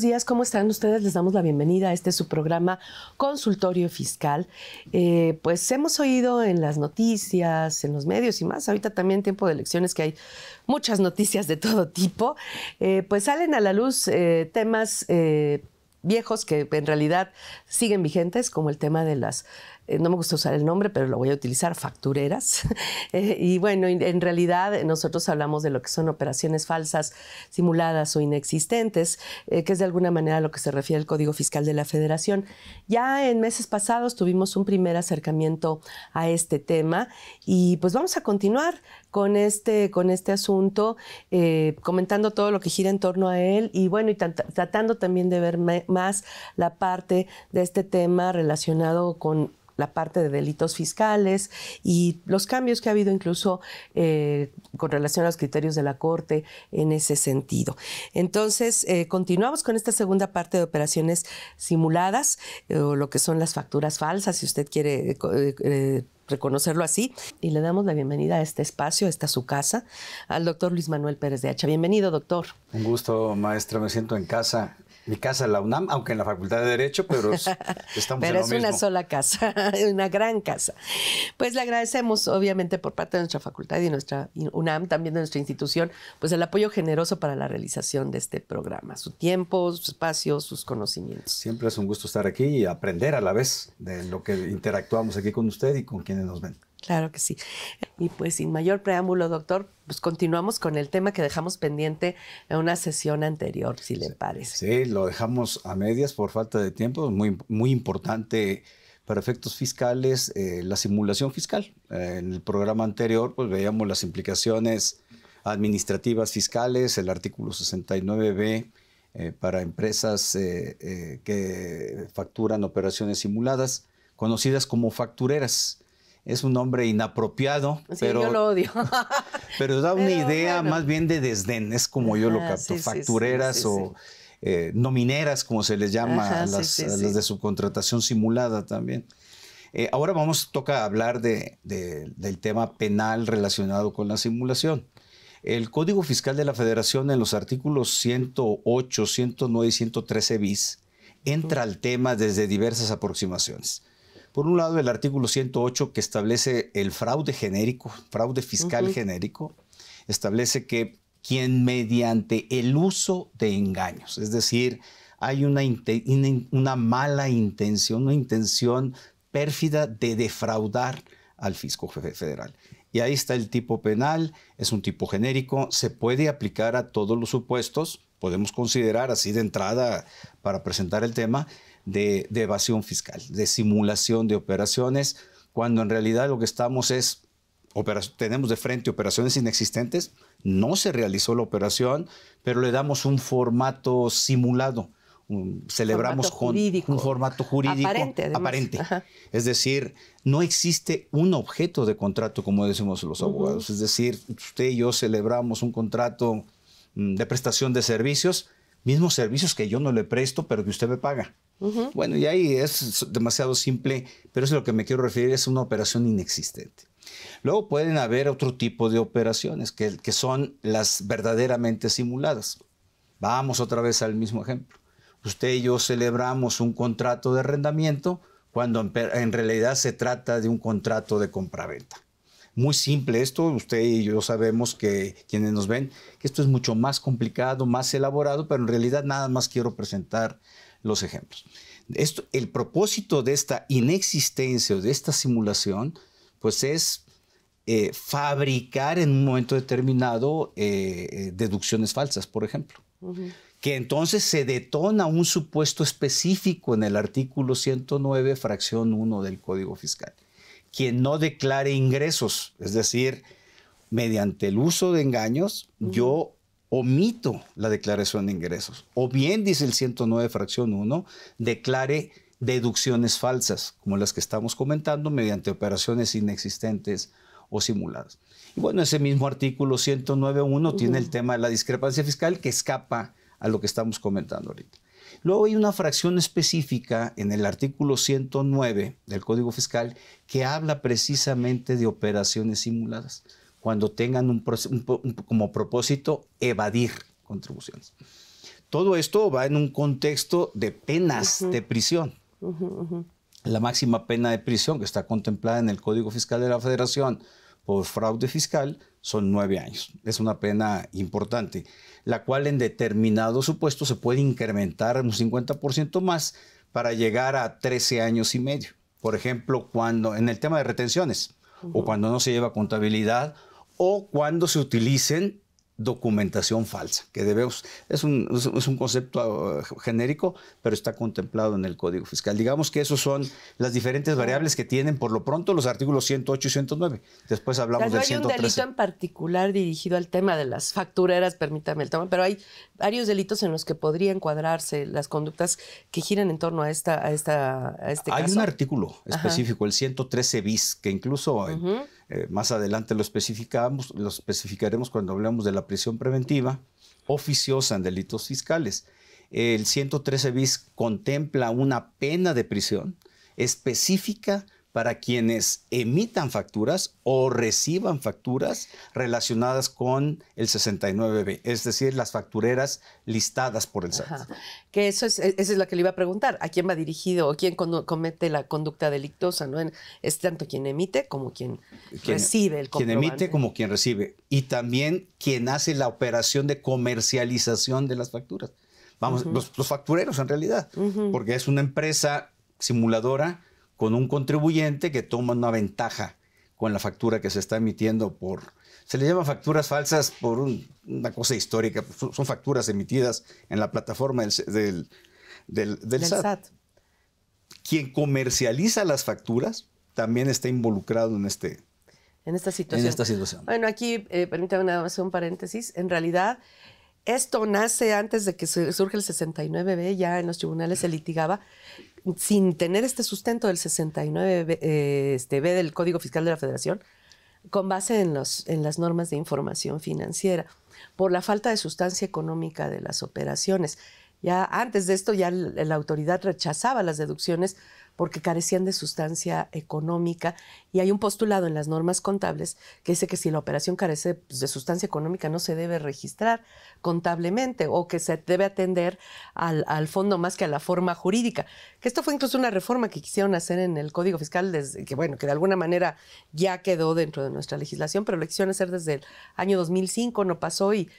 días, ¿cómo están ustedes? Les damos la bienvenida a este su programa Consultorio Fiscal. Eh, pues hemos oído en las noticias, en los medios y más, ahorita también tiempo de elecciones que hay muchas noticias de todo tipo, eh, pues salen a la luz eh, temas viejos que en realidad siguen vigentes, como el tema de las eh, no me gusta usar el nombre, pero lo voy a utilizar, factureras. Eh, y bueno, en realidad eh, nosotros hablamos de lo que son operaciones falsas, simuladas o inexistentes, que es de alguna manera lo que se refiere al Código Fiscal de la Federación. Ya en meses pasados tuvimos un primer acercamiento a este tema y pues vamos a continuar con este, con este asunto, comentando todo lo que gira en torno a él y bueno, y tratando también de ver más la parte de este tema relacionado con la parte de delitos fiscales y los cambios que ha habido incluso eh, con relación a los criterios de la Corte en ese sentido. Entonces, eh, continuamos con esta segunda parte de operaciones simuladas eh, o lo que son las facturas falsas, si usted quiere reconocerlo así. Y le damos la bienvenida a este espacio, esta su casa, al doctor Luis Manuel Pérez de Hacha. Bienvenido, doctor. Un gusto, maestra, me siento en casa mi casa la UNAM, aunque en la Facultad de Derecho, pero es, estamos pero es una sola casa, una gran casa. Pues le agradecemos, obviamente, por parte de nuestra facultad y de nuestra UNAM, también de nuestra institución, pues el apoyo generoso para la realización de este programa, su tiempo, su espacio, sus conocimientos. Siempre es un gusto estar aquí y aprender a la vez de lo que interactuamos aquí con usted y con quienes nos ven. Claro que sí. Y pues sin mayor preámbulo, doctor, pues continuamos con el tema que dejamos pendiente en una sesión anterior, si le parece. Sí, lo dejamos a medias por falta de tiempo, muy, muy importante para efectos fiscales eh, la simulación fiscal. en el programa anterior, pues veíamos las implicaciones administrativas fiscales, el artículo 69b eh, para empresas eh, que facturan operaciones simuladas, conocidas como factureras es un nombre inapropiado. pero, yo lo odio. pero da una idea más bien de desdén, es como yo lo ah, capto, factureras o eh, no mineras, como se les llama a, las, de subcontratación simulada también. Eh, ahora vamos, toca hablar del tema penal relacionado con la simulación. El Código Fiscal de la Federación en los artículos 108, 109 y 113 bis entra al tema desde diversas aproximaciones. Por un lado, el artículo 108 que establece el fraude genérico, fraude fiscal genérico, establece que quien mediante el uso de engaños, es decir, hay una, una mala intención, una intención pérfida de defraudar al fisco federal. Y ahí está el tipo penal, es un tipo genérico, se puede aplicar a todos los supuestos, podemos considerar así de entrada para presentar el tema, de, evasión fiscal, de simulación de operaciones, cuando en realidad lo que estamos es tenemos de frente operaciones inexistentes, no se realizó la operación, pero le damos un formato simulado. celebramos con un formato jurídico aparente. Es decir, no existe un objeto de contrato, como decimos los abogados. Es decir, usted y yo celebramos un contrato mm, de prestación de servicios, mismos servicios que yo no le presto, pero que usted me paga. Bueno, y ahí es demasiado simple, pero es a lo que me quiero referir, es una operación inexistente. Luego pueden haber otro tipo de operaciones que, que son las verdaderamente simuladas. Vamos otra vez al mismo ejemplo. Usted y yo celebramos un contrato de arrendamiento cuando en, en realidad se trata de un contrato de compraventa. Muy simple esto, usted y yo sabemos que quienes nos ven, que esto es mucho más complicado, más elaborado, pero en realidad nada más quiero presentar los ejemplos. Esto, el propósito de esta inexistencia o de esta simulación, pues es eh, fabricar en un momento determinado eh, eh, deducciones falsas, por ejemplo. Que entonces se detona un supuesto específico en el artículo 109, fracción 1 del Código Fiscal. Quien no declare ingresos, es decir, mediante el uso de engaños, yo omito la declaración de ingresos. O bien, dice el 109, fracción 1, declare deducciones falsas, como las que estamos comentando, mediante operaciones inexistentes o simuladas. Y bueno, ese mismo artículo 109.1 1 tiene el tema de la discrepancia fiscal que escapa a lo que estamos comentando ahorita. Luego hay una fracción específica en el artículo 109 del Código Fiscal que habla precisamente de operaciones simuladas cuando tengan un, como propósito evadir contribuciones. Todo esto va en un contexto de penas de prisión. La máxima pena de prisión que está contemplada en el Código Fiscal de la Federación por fraude fiscal son nueve años. Es una pena importante, la cual en determinados supuestos se puede incrementar un 50% más para llegar a 13 años y medio. Por ejemplo, cuando en el tema de retenciones o cuando no se lleva contabilidad o cuando se utilicen documentación falsa, que debemos, es un, es un, concepto ah, genérico, pero está contemplado en el Código Fiscal. Digamos que esas son las diferentes variables que tienen por lo pronto los artículos 108 y 109. Después hablamos de del Hay un delito en particular dirigido al tema de las factureras, permítame el tema, pero hay varios delitos en los que podrían cuadrarse las conductas que giran en torno a, esta, a, esta, este caso. Hay un artículo específico, el 113 bis, que incluso... Eh, más adelante lo especificamos, lo especificaremos cuando hablemos de la prisión preventiva oficiosa en delitos fiscales. El 113 bis contempla una pena de prisión específica para quienes emitan facturas o reciban facturas relacionadas con el 69B, es decir, las factureras listadas por el SAT. Que eso es, esa es la que le iba a preguntar, ¿a quién va dirigido o quién comete la conducta delictosa? ¿no? Es tanto quien emite como quien, recibe el Quien emite como quien recibe y también quien hace la operación de comercialización de las facturas. Vamos, los, factureros en realidad, porque es una empresa simuladora con un contribuyente que toma una ventaja con la factura que se está emitiendo por... Se le llama facturas falsas por una cosa histórica, pues, son facturas emitidas en la plataforma del, del, SAT. Quien comercializa las facturas también está involucrado en este, en esta situación. esta situación. Bueno, aquí eh, permítame hacer un paréntesis. En realidad, esto nace antes de que surge el 69B, ya en los tribunales se litigaba sin tener este sustento del 69B eh, este, del Código Fiscal de la Federación, con base en, los, en las normas de información financiera, por la falta de sustancia económica de las operaciones. Ya antes de esto, ya la autoridad rechazaba las deducciones porque carecían de sustancia económica y hay un postulado en las normas contables que dice que si la operación carece pues, de sustancia económica no se debe registrar contablemente o que se debe atender al, fondo más que a la forma jurídica. Que esto fue incluso una reforma que quisieron hacer en el Código Fiscal, que bueno, que de alguna manera ya quedó dentro de nuestra legislación, pero lo quisieron hacer desde el año 2005, no pasó y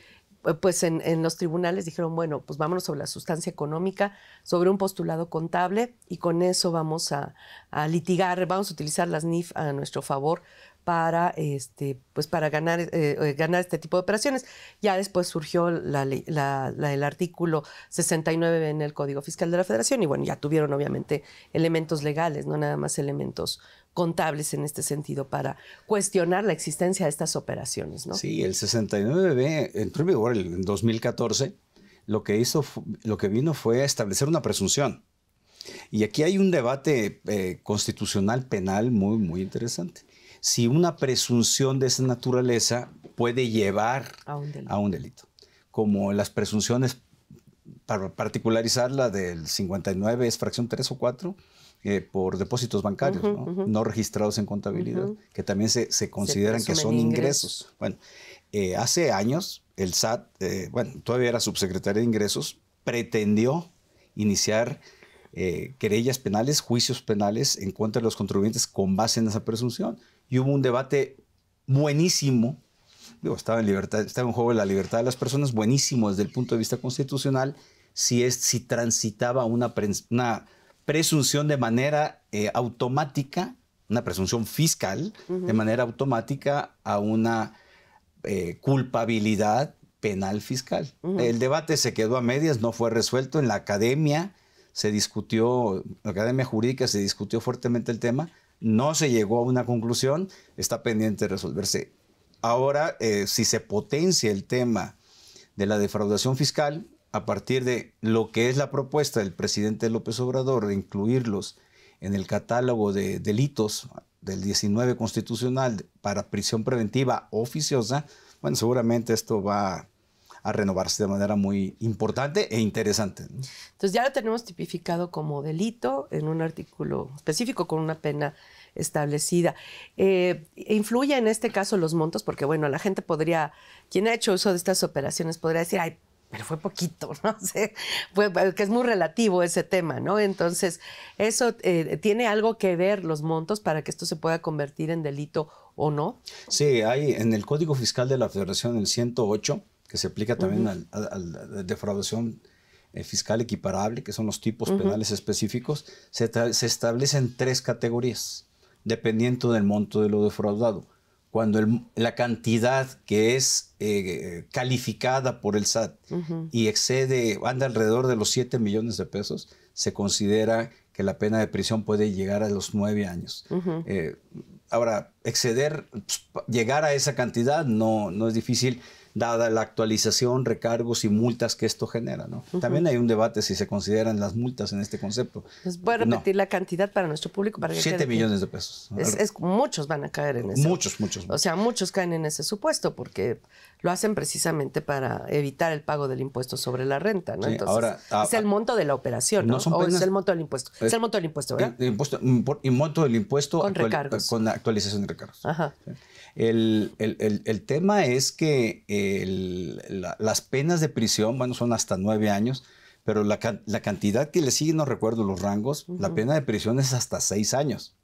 eh, pues en, los tribunales dijeron, bueno, pues vámonos sobre la sustancia económica, sobre un postulado contable y con eso vamos a, a litigar, vamos a utilizar las NIF a nuestro favor para, este, pues para ganar, eh, eh, ganar este tipo de operaciones. Ya después surgió la, el artículo 69 en el Código Fiscal de la Federación y bueno, ya tuvieron obviamente elementos legales, no nada más elementos contables en este sentido para cuestionar la existencia de estas operaciones. Sí, el 69B entró en vigor en 2014. Lo que, hizo, lo que vino fue establecer una presunción. Y aquí hay un debate eh, constitucional penal muy, muy interesante si una presunción de esa naturaleza puede llevar a un delito, como las presunciones para particularizar la del 59 es fracción 3 o 4 eh, por depósitos bancarios ¿no? registrados en contabilidad, que también se, consideran que son ingresos. Bueno, eh, hace años el SAT, eh, bueno, todavía era subsecretario de ingresos, pretendió iniciar querellas penales, juicios penales en contra de los contribuyentes con base en esa presunción y hubo un debate buenísimo. estaba en libertad, estaba en juego la libertad de las personas, buenísimo desde el punto de vista constitucional, si, es, si transitaba una, presunción de manera eh, automática, una presunción fiscal, de manera automática a una eh, culpabilidad penal fiscal. El debate se quedó a medias, no fue resuelto. En la academia se discutió, en la academia jurídica se discutió fuertemente el tema no se llegó a una conclusión, está pendiente de resolverse. Ahora, eh, si se potencia el tema de la defraudación fiscal, a partir de lo que es la propuesta del presidente López Obrador de incluirlos en el catálogo de delitos del 19 constitucional para prisión preventiva oficiosa, bueno, seguramente esto va a renovarse de manera muy importante e interesante. Entonces ya lo tenemos tipificado como delito en un artículo específico con una pena establecida. Eh, ¿Influye en este caso los montos? Porque bueno, la gente podría, quien ha hecho uso de estas operaciones podría decir, ay, pero fue poquito, ¿no? que es muy relativo ese tema, ¿no? Entonces, ¿eso eh, tiene algo que ver los montos para que esto se pueda convertir en delito o no? Sí, hay en el Código Fiscal de la Federación, el 108, que se aplica también a la defraudación eh, fiscal equiparable, que son los tipos penales específicos, se, establecen tres categorías, dependiendo del monto de lo defraudado. Cuando la cantidad que es eh, calificada por el SAT y excede, anda alrededor de los 7 millones de pesos, se considera que la pena de prisión puede llegar a los 9 años. Eh, ahora, exceder, pues, llegar a esa cantidad no, no es difícil dada la actualización, recargos y multas que esto genera. ¿no? También hay un debate si se consideran las multas en este concepto. Les voy repetir la cantidad para nuestro público. Para que 7 millones de pesos. muchos van a caer en eso. Muchos, muchos, O sea, muchos caen en ese supuesto porque lo hacen precisamente para evitar el pago del impuesto sobre la renta. ¿no? Entonces, ah, es el ah, monto de la operación ¿no? o es el monto del impuesto. Es, el monto del impuesto, ¿verdad? El, impuesto, mm, monto del impuesto con, recargos. con actualización de recargos. Ajá. El, el, tema es que las penas de prisión, bueno, son hasta nueve años, pero la, cantidad que le sigue, no recuerdo los rangos, la pena de prisión es hasta seis años.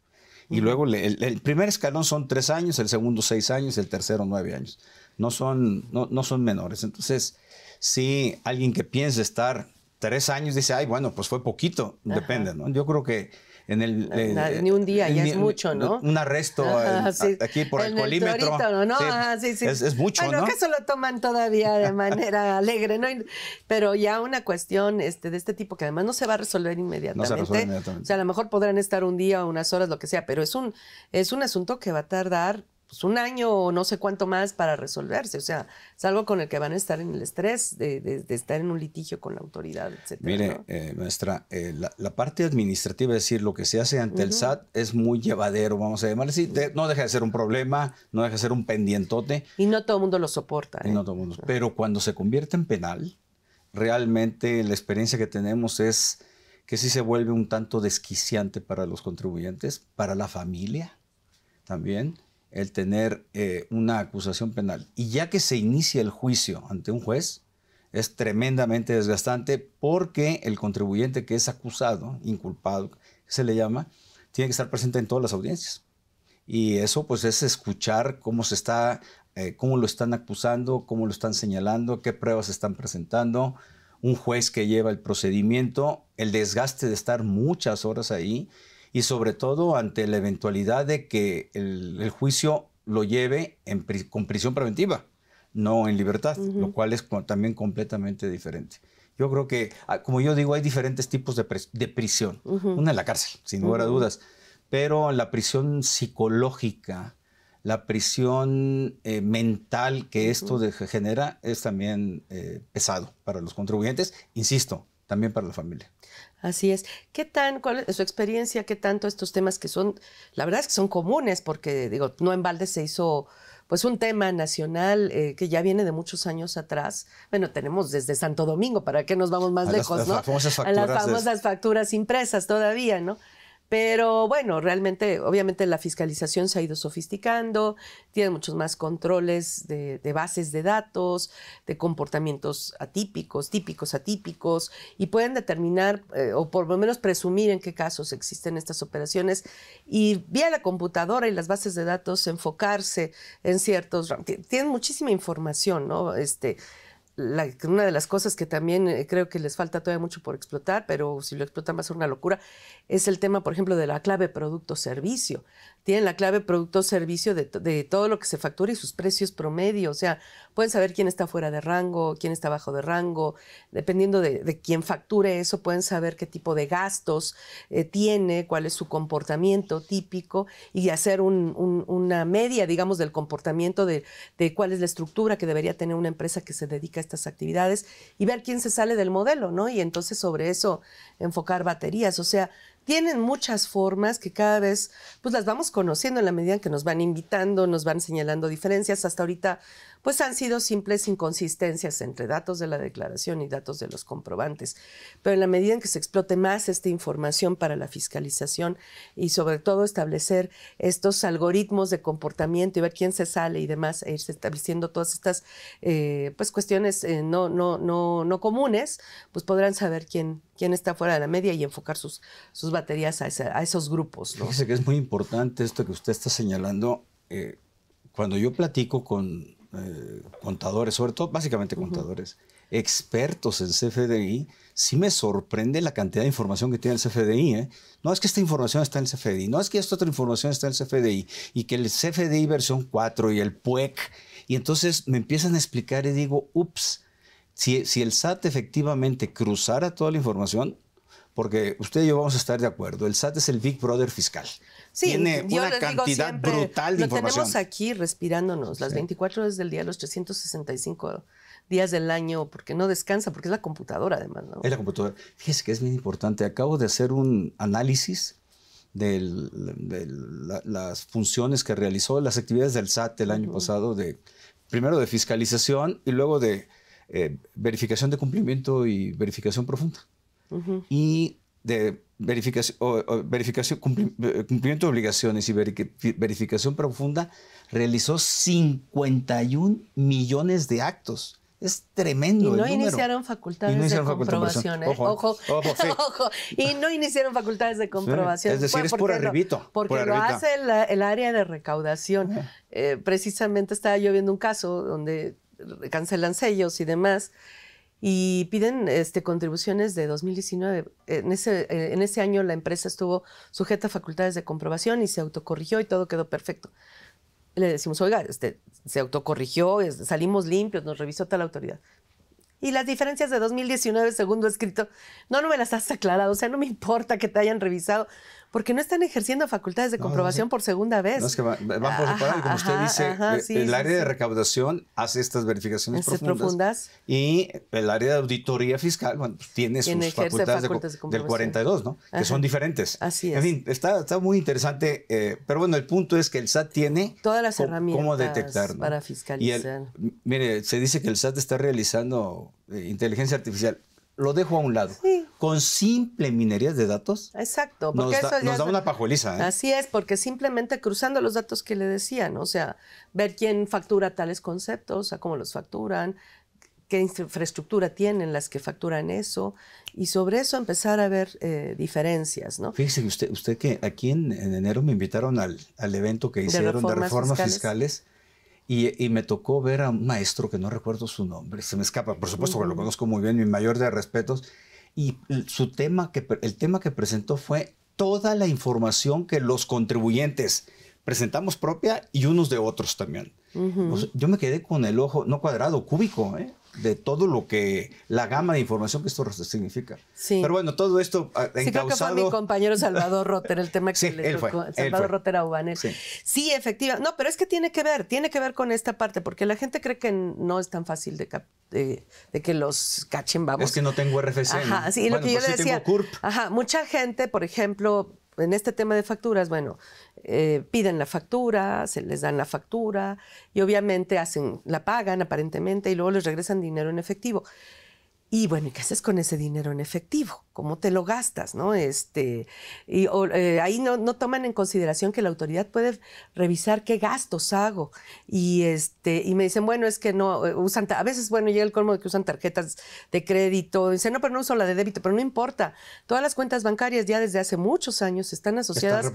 Y luego el, primer escalón son tres años, el segundo seis años, el tercero nueve años. No son, no, son menores. Entonces, si alguien que piensa estar tres años dice, ay, bueno, pues fue poquito, depende, ¿no? Yo creo que el... Ah, eh, eh, ni un día, ya es mucho, ¿no? Un arresto ah, aquí por el colímetro. Ah, es, mucho, bueno, que eso lo toman todavía de manera alegre, ¿no? Pero ya una cuestión este, de este tipo que además no se va a resolver inmediatamente. No se inmediatamente. O sea, a lo mejor podrán estar un día o unas horas, lo que sea, pero es un, es un asunto que va a tardar pues, un año o no sé cuánto más para resolverse. O sea, es algo con el que van a estar en el estrés de, estar en un litigio con la autoridad, etc. Mire, maestra, eh, eh, la, parte administrativa, es decir, lo que se hace ante el SAT es muy llevadero, vamos a llamarle. no deja de ser un problema, no deja de ser un pendientote. Y no todo el mundo lo soporta. ¿eh? mundo. Pero cuando se convierte en penal, realmente la experiencia que tenemos es que sí se vuelve un tanto desquiciante para los contribuyentes, para la familia también el tener eh, una acusación penal. Y ya que se inicia el juicio ante un juez, es tremendamente desgastante porque el contribuyente que es acusado, inculpado, se le llama, tiene que estar presente en todas las audiencias. Y eso pues es escuchar cómo se está, eh, cómo lo están acusando, cómo lo están señalando, qué pruebas están presentando, un juez que lleva el procedimiento, el desgaste de estar muchas horas ahí y sobre todo ante la eventualidad de que el, juicio lo lleve con prisión preventiva, no en libertad, lo cual es también completamente diferente. Yo creo que, ah, como yo digo, hay diferentes tipos de, prisión. Una en la cárcel, sin lugar a dudas, pero la prisión psicológica, la prisión eh, mental que esto genera es también eh, pesado para los contribuyentes, insisto, también para la familia. Así es. ¿Qué tan, cuál es su experiencia, qué tanto estos temas que son, la verdad es que son comunes, porque digo, no en balde se hizo pues un tema nacional eh, que ya viene de muchos años atrás. Bueno, tenemos desde Santo Domingo, ¿para qué nos vamos más lejos? ¿no? a las famosas facturas impresas todavía, ¿no? Pero bueno, realmente, obviamente la fiscalización se ha ido sofisticando, tienen muchos más controles de, bases de datos, de comportamientos atípicos, típicos, atípicos, y pueden determinar eh, o por lo menos presumir en qué casos existen estas operaciones y vía la computadora y las bases de datos enfocarse en ciertos... Tienen muchísima información, ¿no? Este, una de las cosas que también eh, creo que les falta todavía mucho por explotar, pero si lo explotan va a ser una locura, es el tema, por ejemplo, de la clave producto-servicio. Tienen la clave producto-servicio de, todo lo que se factura y sus precios promedio. O sea, pueden saber quién está fuera de rango, quién está bajo de rango. Dependiendo de, quién facture eso, pueden saber qué tipo de gastos eh, tiene, cuál es su comportamiento típico y hacer una media, digamos, del comportamiento de, de cuál es la estructura que debería tener una empresa que se dedica a estas actividades y ver quién se sale del modelo, ¿no? Y entonces sobre eso enfocar baterías, o sea, tienen muchas formas que cada vez pues las vamos conociendo en la medida en que nos van invitando, nos van señalando diferencias. Hasta ahorita pues han sido simples inconsistencias entre datos de la declaración y datos de los comprobantes. Pero en la medida en que se explote más esta información para la fiscalización y sobre todo establecer estos algoritmos de comportamiento y ver quién se sale y demás, e irse estableciendo todas estas eh, pues cuestiones eh, no, no, no, comunes, pues podrán saber quién, quién está fuera de la media y enfocar sus, sus baterías a, a esos grupos. ¿no? Fíjese que es muy importante esto que usted está señalando. Eh, cuando yo platico con eh, contadores, sobre todo básicamente contadores, expertos en CFDI, sí me sorprende la cantidad de información que tiene el CFDI. ¿eh? No es que esta información está en el CFDI, no es que esta otra información está en el CFDI y que el CFDI versión 4 y el PUEC. Y entonces me empiezan a explicar y digo, ups, si, si el SAT efectivamente cruzara toda la información, porque usted y yo vamos a estar de acuerdo, el SAT es el Big Brother fiscal tiene una cantidad brutal de lo tenemos aquí respirándonos las 24 horas del día, los 365 días del año, porque no descansa, porque es la computadora además. ¿no? Es la computadora. Fíjese que es bien importante. Acabo de hacer un análisis de las funciones que realizó las actividades del SAT el año pasado, de primero de fiscalización y luego de eh, verificación de cumplimiento y verificación profunda. Y de verificación, o, verificación eh, cumplimiento de obligaciones y verificación profunda, realizó 51 millones de actos. Es tremendo. Y no iniciaron facultades de comprobación. ¿eh? Ojo, ojo, Y no iniciaron facultades de comprobación. Es decir, es por arribito. Porque lo hace el, área de recaudación. Eh, precisamente estaba yo viendo un caso donde cancelan sellos y demás y piden este, contribuciones de 2019. En ese, eh, en ese año la empresa estuvo sujeta a facultades de comprobación y se autocorrigió y todo quedó perfecto. Le decimos, oiga, este, se autocorrigió, salimos limpios, nos revisó tal autoridad. Y las diferencias de 2019, segundo escrito, no, no me las has aclarado, o sea, no me importa que te hayan revisado porque no están ejerciendo facultades de comprobación por segunda vez. No, es que van por separado, como usted dice, eh, el área de recaudación hace estas verificaciones profundas, Y el área de auditoría fiscal pues, tiene sus facultades, del 42, ¿no? Que son diferentes. Así es. En fin, está, muy interesante, eh, pero bueno, el punto es que el SAT tiene todas las herramientas para fiscalizar. mire, se dice que el SAT está realizando eh, inteligencia artificial lo dejo a un lado. Con simple minería de datos. Exacto. nos, da, una pajueliza. ¿eh? Así es, porque simplemente cruzando los datos que le decían, o sea, ver quién factura tales conceptos, a cómo los facturan, qué infraestructura tienen las que facturan eso, y sobre eso empezar a ver eh, diferencias, ¿no? Fíjese usted, usted que aquí en, enero me invitaron al, al evento que hicieron de reformas, fiscales y, me tocó ver a un maestro que no recuerdo su nombre, se me escapa, por supuesto que lo conozco muy bien, mi mayor de respetos, y su tema que, el tema que presentó fue toda la información que los contribuyentes presentamos propia y unos de otros también. yo me quedé con el ojo, no cuadrado, cúbico, ¿eh? de todo lo que, la gama de información que esto significa. Sí. Pero bueno, todo esto Sí, creo que fue mi compañero Salvador Rotter, el tema que sí, le fue, Salvador Rotter a Sí. efectiva. No, pero es que tiene que ver, tiene que ver con esta parte, porque la gente cree que no es tan fácil de que los cachen, vamos. Es que no tengo RFC. Ajá, sí, lo que yo pues decía. Ajá, mucha gente, por ejemplo, en este tema de facturas, bueno, eh, piden la factura, se les dan la factura y obviamente hacen, la pagan aparentemente y luego les regresan dinero en efectivo. Y bueno, ¿y qué haces con ese dinero en efectivo? cómo te lo gastas, ¿no? Este, y eh, ahí no, no, toman en consideración que la autoridad puede revisar qué gastos hago. Y, este, y me dicen, bueno, es que no, eh, usan, a veces, bueno, llega el colmo de que usan tarjetas de crédito. Dicen, no, pero no uso la de débito, pero no importa. Todas las cuentas bancarias ya desde hace muchos años están asociadas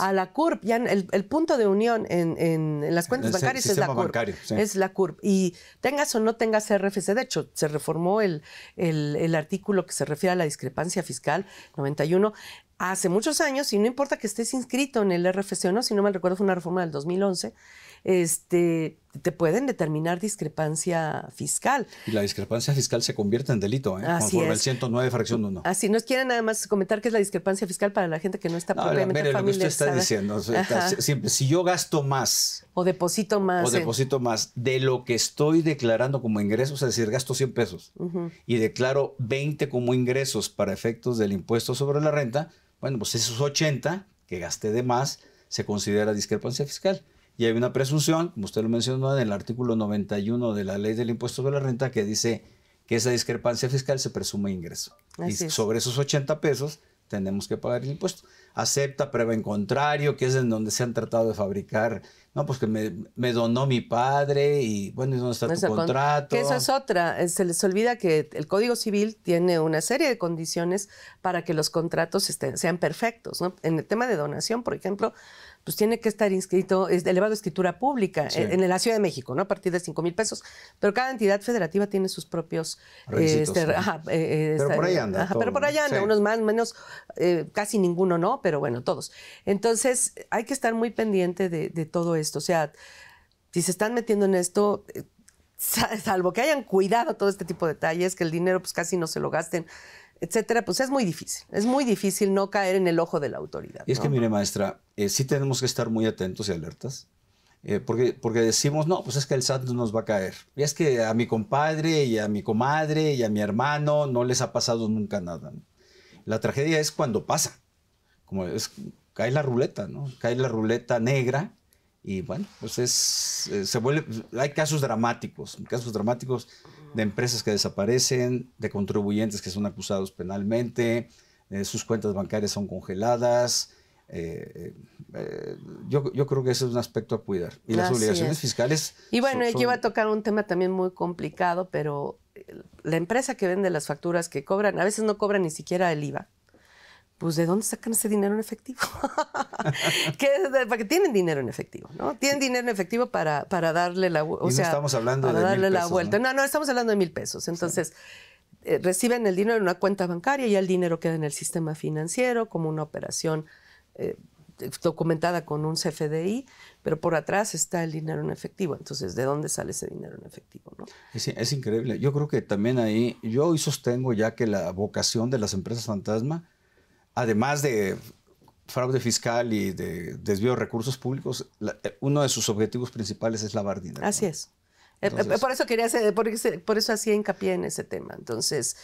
a la CURP. el, punto de unión en, las cuentas bancarias es la CURP. Es la CURP. Y tengas o no tengas RFC, de hecho, se reformó el, el artículo que se refiere a la discrepancia fiscal 91 hace muchos años y no importa que estés inscrito en el RFC o no, si no me recuerdo fue una reforma del 2011 este, te pueden determinar discrepancia fiscal. Y la discrepancia fiscal se convierte en delito, ¿eh? conforme el 109 fracción 1. Así, nos quieren nada más comentar qué es la discrepancia fiscal para la gente que no está no, mire, familiarizada. lo que usted está diciendo, siempre, si yo gasto más... O deposito más. O deposito más de lo que estoy declarando como ingresos, es decir, gasto 100 pesos y declaro 20 como ingresos para efectos del impuesto sobre la renta, bueno, pues esos 80 que gasté de más se considera discrepancia fiscal. Y hay una presunción, como usted lo mencionó, en el artículo 91 de la ley del impuesto sobre la renta que dice que esa discrepancia fiscal se presume ingreso. y sobre esos 80 pesos tenemos que pagar el impuesto. Acepta prueba en contrario, que es en donde se han tratado de fabricar, no, pues que me, donó mi padre y bueno, ¿y dónde está tu contrato? Que eso es otra, eh, se les olvida que el Código Civil tiene una serie de condiciones para que los contratos estén, sean perfectos, En el tema de donación, por ejemplo, pues tiene que estar inscrito, es elevado a escritura pública, en, la Ciudad de México, ¿no? A partir de 5 mil pesos. Pero cada entidad federativa tiene sus propios... pero, por anda, pero por allá anda. unos más, menos, eh, casi ninguno, ¿no? Pero bueno, todos. Entonces, hay que estar muy pendiente de todo esto. O sea, si se están metiendo en esto eh, salvo que hayan cuidado todo este tipo de detalles, que el dinero pues casi no se lo gasten etcétera, pues es muy difícil. Es muy difícil no caer en el ojo de la autoridad. Y es que, mire, maestra, eh, sí tenemos que estar muy atentos y alertas. Eh, porque, porque decimos, no, pues es que el SAT nos va a caer. Y es que a mi compadre y a mi comadre y a mi hermano no les ha pasado nunca nada. La tragedia es cuando pasa. Como es, cae la ruleta, ¿no? Cae la ruleta negra y bueno, pues es, eh, se vuelve, hay casos dramáticos, casos dramáticos de empresas que desaparecen, de contribuyentes que son acusados penalmente, eh, sus cuentas bancarias son congeladas. Eh, yo, creo que ese es un aspecto a cuidar. Y las obligaciones fiscales. Y bueno, aquí va a tocar un tema también muy complicado, pero la empresa que vende las facturas que cobran, a veces no cobran ni siquiera el IVA pues ¿de dónde sacan ese dinero en efectivo? porque tienen dinero en efectivo, ¿no? Tienen dinero en efectivo para, para darle la vuelta. O estamos hablando de darle mil pesos, la vuelta. ¿no? ¿no? estamos hablando de mil pesos. Entonces, eh, reciben el dinero en una cuenta bancaria y el dinero queda en el sistema financiero como una operación eh, documentada con un CFDI, pero por atrás está el dinero en efectivo. Entonces, ¿de dónde sale ese dinero en efectivo? Es, es increíble. Yo creo que también ahí, yo hoy sostengo ya que la vocación de las empresas fantasma además de fraude fiscal y de desvío de recursos públicos, eh, uno de sus objetivos principales es lavar dinero. Así es. Eh, eh, por eso quería hacer, por, eso hacía hincapié en ese tema. Entonces,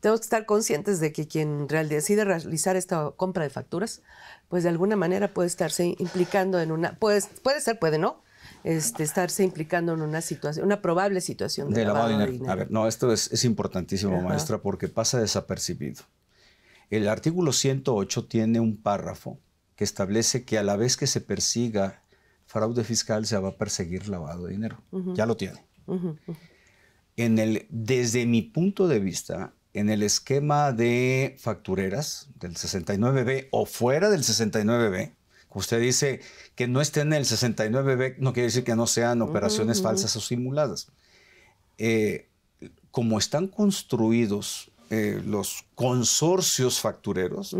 tenemos que estar conscientes de que quien decide realizar esta compra de facturas, pues de alguna manera puede estarse implicando en una, puede, puede ser, puede no, este, estarse implicando en una situación, una probable situación de, de lavado de dinero. A ver, no, esto es, importantísimo, maestra, porque pasa desapercibido. El artículo 108 tiene un párrafo que establece que a la vez que se persiga fraude fiscal se va a perseguir lavado de dinero. Ya lo tiene. desde mi punto de vista, en el esquema de factureras del 69B o fuera del 69B, usted dice que no estén en el 69B, no quiere decir que no sean operaciones falsas o simuladas. Eh, como están construidos eh, los consorcios factureros,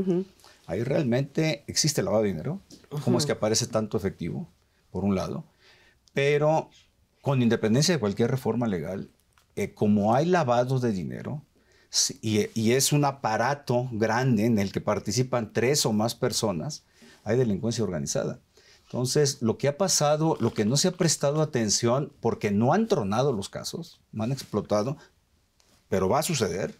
ahí realmente existe lavado de dinero. como es que aparece tanto efectivo? Por un lado. Pero con independencia de cualquier reforma legal, eh, como hay lavado de dinero, y, es un aparato grande en el que participan tres o más personas, hay delincuencia organizada. Entonces, lo que ha pasado, lo que no se ha prestado atención, porque no han tronado los casos, no han explotado, pero va a suceder,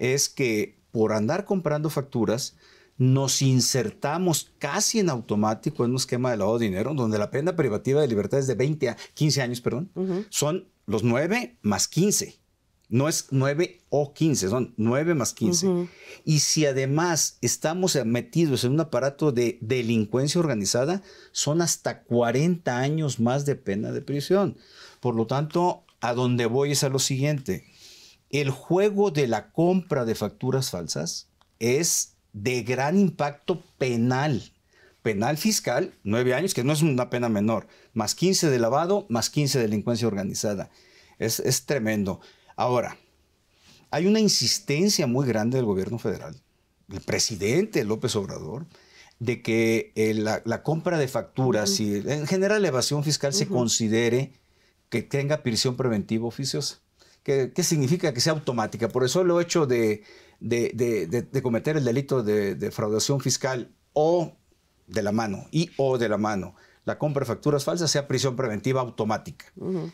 es que por andar comprando facturas, nos insertamos casi en automático en un esquema de lavado de dinero, donde la pena privativa de libertad es de 20 a 15 años, perdón, son los 9 más 15. No es 9 o 15, son 9 más 15. Y si además estamos metidos en un aparato de delincuencia organizada, son hasta 40 años más de pena de prisión. Por lo tanto, a donde voy es a lo siguiente el juego de la compra de facturas falsas es de gran impacto penal. Penal fiscal, nueve años, que no es una pena menor, más 15 de lavado, más 15 de delincuencia organizada. Es, tremendo. Ahora, hay una insistencia muy grande del gobierno federal, el presidente López Obrador, de que eh, la, compra de facturas y en general la evasión fiscal se considere que tenga prisión preventiva oficiosa. ¿Qué, significa que sea automática? Por eso lo hecho de, de, cometer el delito de defraudación fiscal o de la mano, y o de la mano, la compra de facturas falsas sea prisión preventiva automática.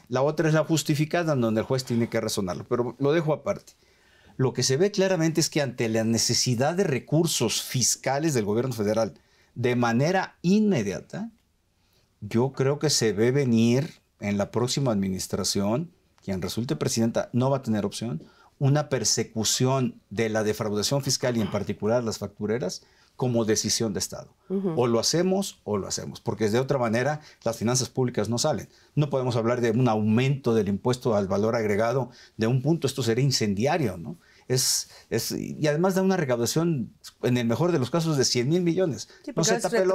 La otra es la justificada, donde el juez tiene que razonarlo, pero lo dejo aparte. Lo que se ve claramente es que ante la necesidad de recursos fiscales del gobierno federal de manera inmediata, yo creo que se ve venir en la próxima administración quien resulte presidenta no va a tener opción, una persecución de la defraudación fiscal y en particular las factureras como decisión de Estado. O lo hacemos o lo hacemos, porque de otra manera las finanzas públicas no salen. No podemos hablar de un aumento del impuesto al valor agregado de un punto, esto sería incendiario, ¿no? es, y además da una recaudación, en el mejor de los casos, de 100 mil millones. Sí, no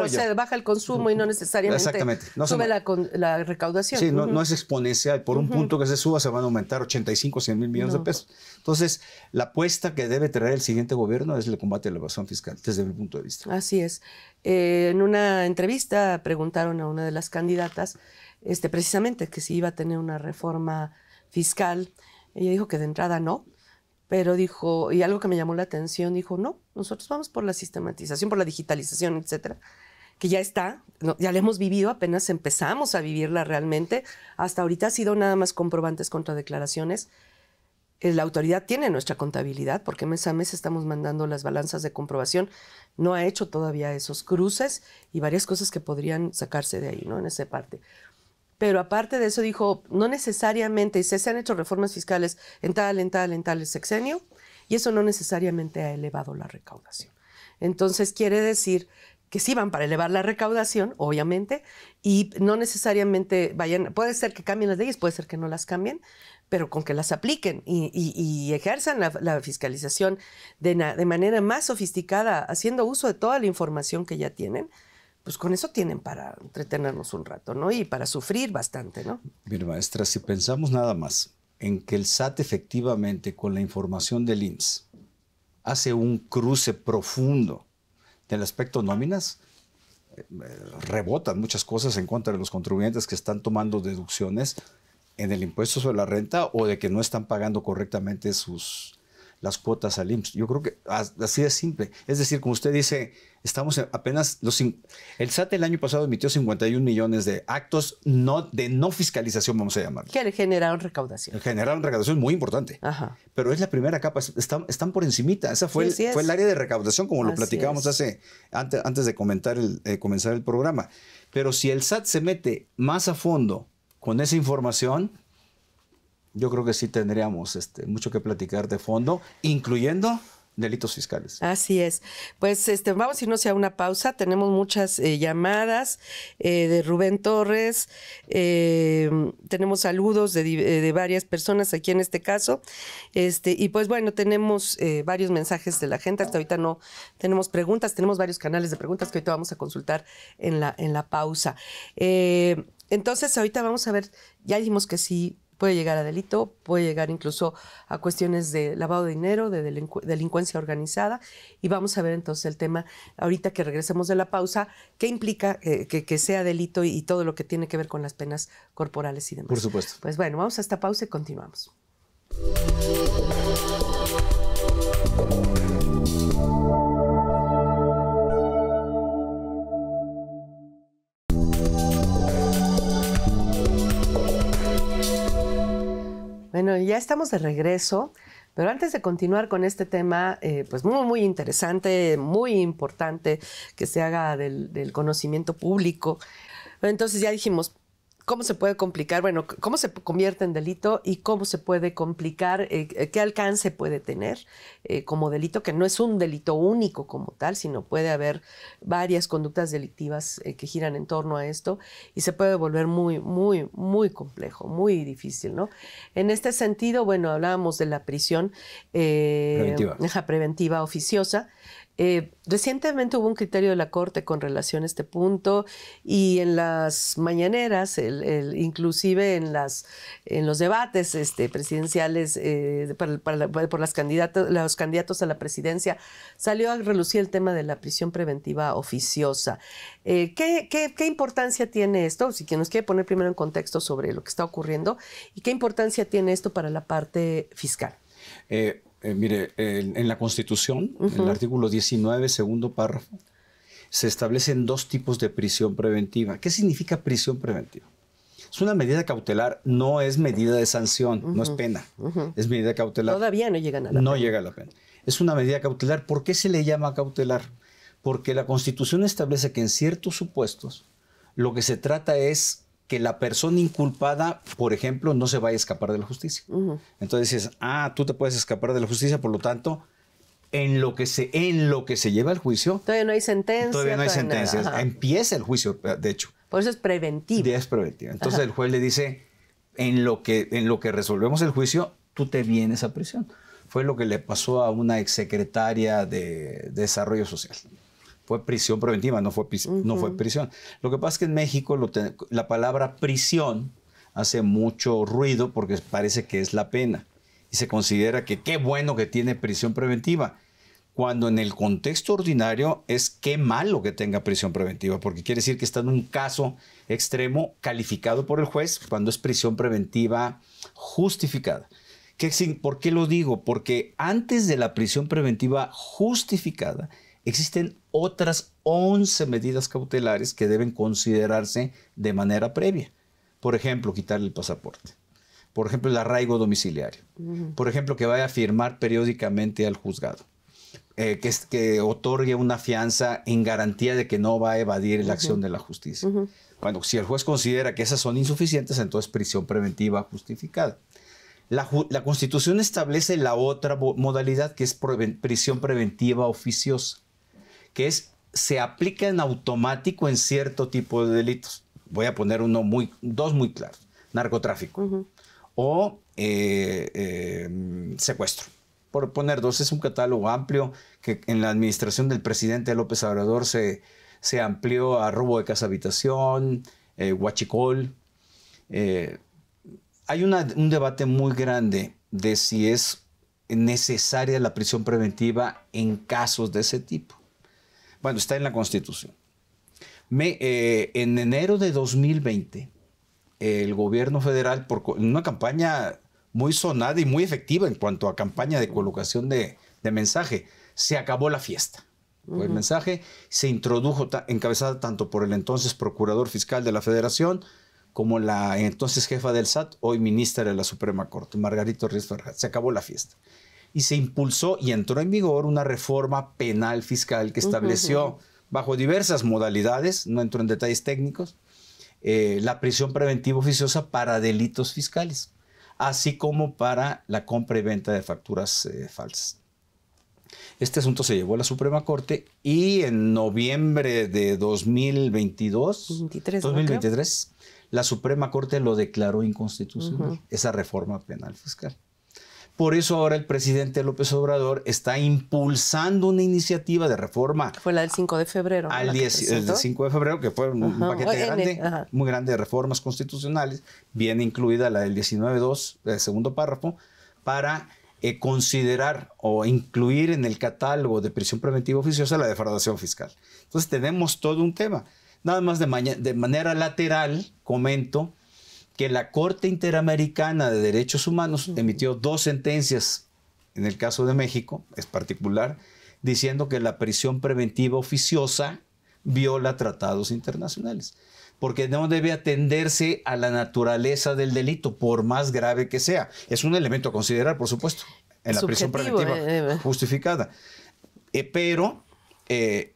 se baja el consumo y no necesariamente sube la, recaudación. Sí, no, es exponencial. Por un punto que se suba se van a aumentar 85, 100 mil millones de pesos. Entonces, la apuesta que debe traer el siguiente gobierno es el combate a la evasión fiscal, desde mi punto de vista. Así es. Eh, en una entrevista preguntaron a una de las candidatas este, precisamente que si iba a tener una reforma fiscal. Ella dijo que de entrada no, pero dijo, y algo que me llamó la atención, dijo, no, nosotros vamos por la sistematización, por la digitalización, etcétera, que ya está, ya la hemos vivido, apenas empezamos a vivirla realmente, hasta ahorita ha sido nada más comprobantes contra declaraciones, eh, la autoridad tiene nuestra contabilidad, porque mes a mes estamos mandando las balanzas de comprobación, no ha hecho todavía esos cruces y varias cosas que podrían sacarse de ahí, ¿no? En esa parte pero aparte de eso dijo, no necesariamente, se, han hecho reformas fiscales en tal, en tal, en tal sexenio, y eso no necesariamente ha elevado la recaudación. Entonces quiere decir que sí van para elevar la recaudación, obviamente, y no necesariamente vayan, puede ser que cambien las leyes, puede ser que no las cambien, pero con que las apliquen y, ejerzan la, fiscalización de, manera más sofisticada, haciendo uso de toda la información que ya tienen, pues con eso tienen para entretenernos un rato, ¿no? Y para sufrir bastante, ¿no? Mira, maestra, si pensamos nada más en que el SAT efectivamente con la información del IMSS hace un cruce profundo del aspecto nóminas, eh, rebotan muchas cosas en contra de los contribuyentes que están tomando deducciones en el impuesto sobre la renta o de que no están pagando correctamente sus, las cuotas al IMSS. Yo creo que así es simple. Es decir, como usted dice, estamos apenas los el SAT el año pasado emitió 51 millones de actos no de no fiscalización vamos a llamarlo que generaron recaudación generaron recaudación muy importante pero es la primera capa están, por encimita esa fue el, fue el área de recaudación como lo platicábamos hace antes, antes de comentar el, eh, comenzar el programa pero si el SAT se mete más a fondo con esa información yo creo que sí tendríamos este, mucho que platicar de fondo, incluyendo delitos fiscales. Así es. Pues este, vamos a irnos a una pausa. Tenemos muchas eh, llamadas eh, de Rubén Torres. Em, tenemos saludos eh, de, varias personas aquí en este caso. Este, y pues bueno, tenemos varios mensajes de la gente. Hasta ahorita no tenemos preguntas. Tenemos varios canales de preguntas que ahorita vamos a consultar en la, en la pausa. entonces, ahorita vamos a ver, ya dijimos que sí puede llegar a delito, puede llegar incluso a cuestiones de lavado de dinero, de delincuencia organizada. Y vamos a ver entonces el tema, ahorita que regresemos de la pausa, qué implica eh, que, sea delito y, todo lo que tiene que ver con las penas corporales y demás. Por supuesto. Pues bueno, vamos a esta pausa y continuamos. Bueno, ya estamos de regreso, pero antes de continuar con este tema, eh, pues muy, muy interesante, muy importante que se haga del conocimiento público. Entonces ya dijimos, ¿Cómo se puede complicar? Bueno, ¿cómo se convierte en delito y cómo se puede complicar? Eh, eh, ¿Qué alcance puede tener eh, como delito? Que no es un delito único como tal, sino puede haber varias conductas delictivas que giran en torno a esto y se puede volver muy, muy, muy complejo, muy difícil, ¿no? En este sentido, bueno, hablábamos de la prisión preventiva. preventiva oficiosa. Eh, recientemente hubo un criterio de la Corte con relación a este punto y en las mañaneras, inclusive en, las, en los debates este, presidenciales eh, por las candidatas, los candidatos a la presidencia, salió a relucir el tema de la prisión preventiva oficiosa. Eh, ¿qué, importancia tiene esto? Si quien nos quiere poner primero en contexto sobre lo que está ocurriendo y qué importancia tiene esto para la parte fiscal. Eh, mire, en, la Constitución, en el artículo 19, segundo párrafo, se establecen dos tipos de prisión preventiva. ¿Qué significa prisión preventiva? Es una medida cautelar, no es medida de sanción, no es pena, es medida cautelar. Todavía no llega a la no pena. No llega a la pena. Es una medida cautelar. ¿Por qué se le llama cautelar? Porque la Constitución establece que en ciertos supuestos lo que se trata es que la persona inculpada, por ejemplo, no se vaya a escapar de la justicia. Entonces dices, ah, tú te puedes escapar de la justicia, por lo tanto, en lo que se, en lo que se lleva el juicio. Todavía no hay sentencia. Todavía no hay sentencia. Empieza el juicio, de hecho. Por eso es preventivo. es preventivo. Entonces el juez le dice, en lo, que, en lo que resolvemos el juicio, tú te vienes a prisión. Fue lo que le pasó a una exsecretaria de Desarrollo Social fue prisión preventiva, no fue, no fue prisión. Lo que pasa es que en México la palabra prisión hace mucho ruido porque parece que es la pena y se considera que qué bueno que tiene prisión preventiva, cuando en el contexto ordinario es qué malo que tenga prisión preventiva, porque quiere decir que está en un caso extremo calificado por el juez cuando es prisión preventiva justificada. ¿Qué, ¿Por qué lo digo? Porque antes de la prisión preventiva justificada, existen otras 11 medidas cautelares que deben considerarse de manera previa. Por ejemplo, quitarle el pasaporte. Por ejemplo, el arraigo domiciliario. Por ejemplo, que vaya a firmar periódicamente al juzgado. Eh, que, que, otorgue una fianza en garantía de que no va a evadir la acción de la justicia. Cuando Bueno, si el juez considera que esas son insuficientes, entonces prisión preventiva justificada. La, Constitución establece la otra modalidad que es prisión preventiva oficiosa que es se aplica en automático en cierto tipo de delitos. Voy a poner uno muy, dos muy claros: narcotráfico o eh, em, secuestro. Por poner dos, es un catálogo amplio que en la administración del presidente López Obrador se, se amplió a robo de casa habitación, eh, huachicol. Eh, hay un debate muy grande de si es necesaria la prisión preventiva en casos de ese tipo. Bueno, está en la Constitución. Eh, en enero de 2020, el gobierno federal, por una campaña muy sonada y muy efectiva en cuanto a campaña de colocación de, mensaje, se acabó la fiesta. El mensaje se introdujo encabezada tanto por el entonces procurador fiscal de la Federación como la entonces jefa del SAT, hoy ministra de la Suprema Corte, Margarito Riz Se acabó la fiesta y se impulsó y entró en vigor una reforma penal fiscal que estableció bajo diversas modalidades, no entro en detalles técnicos, eh, la prisión preventiva oficiosa para delitos fiscales, así como para la compra y venta de facturas eh, falsas. Este asunto se llevó a la Suprema Corte y en noviembre de 2022, 2023, la Suprema Corte lo declaró inconstitucional, esa reforma penal fiscal. Por eso ahora el presidente López Obrador está impulsando una iniciativa de reforma. Fue la del 5 de febrero. Al el 5 de febrero, que fue un, paquete grande, muy grande de reformas constitucionales, bien incluida la del 19.2, el segundo párrafo, para eh, considerar o incluir en el catálogo de prisión preventiva oficiosa la defraudación fiscal. Entonces tenemos todo un tema. Nada más de, de manera lateral comento que la Corte Interamericana de Derechos Humanos emitió dos sentencias, en el caso de México, es particular, diciendo que la prisión preventiva oficiosa viola tratados internacionales, porque no debe atenderse a la naturaleza del delito, por más grave que sea. Es un elemento a considerar, por supuesto, en la prisión preventiva eh, eh. justificada. Eh, pero eh, eh,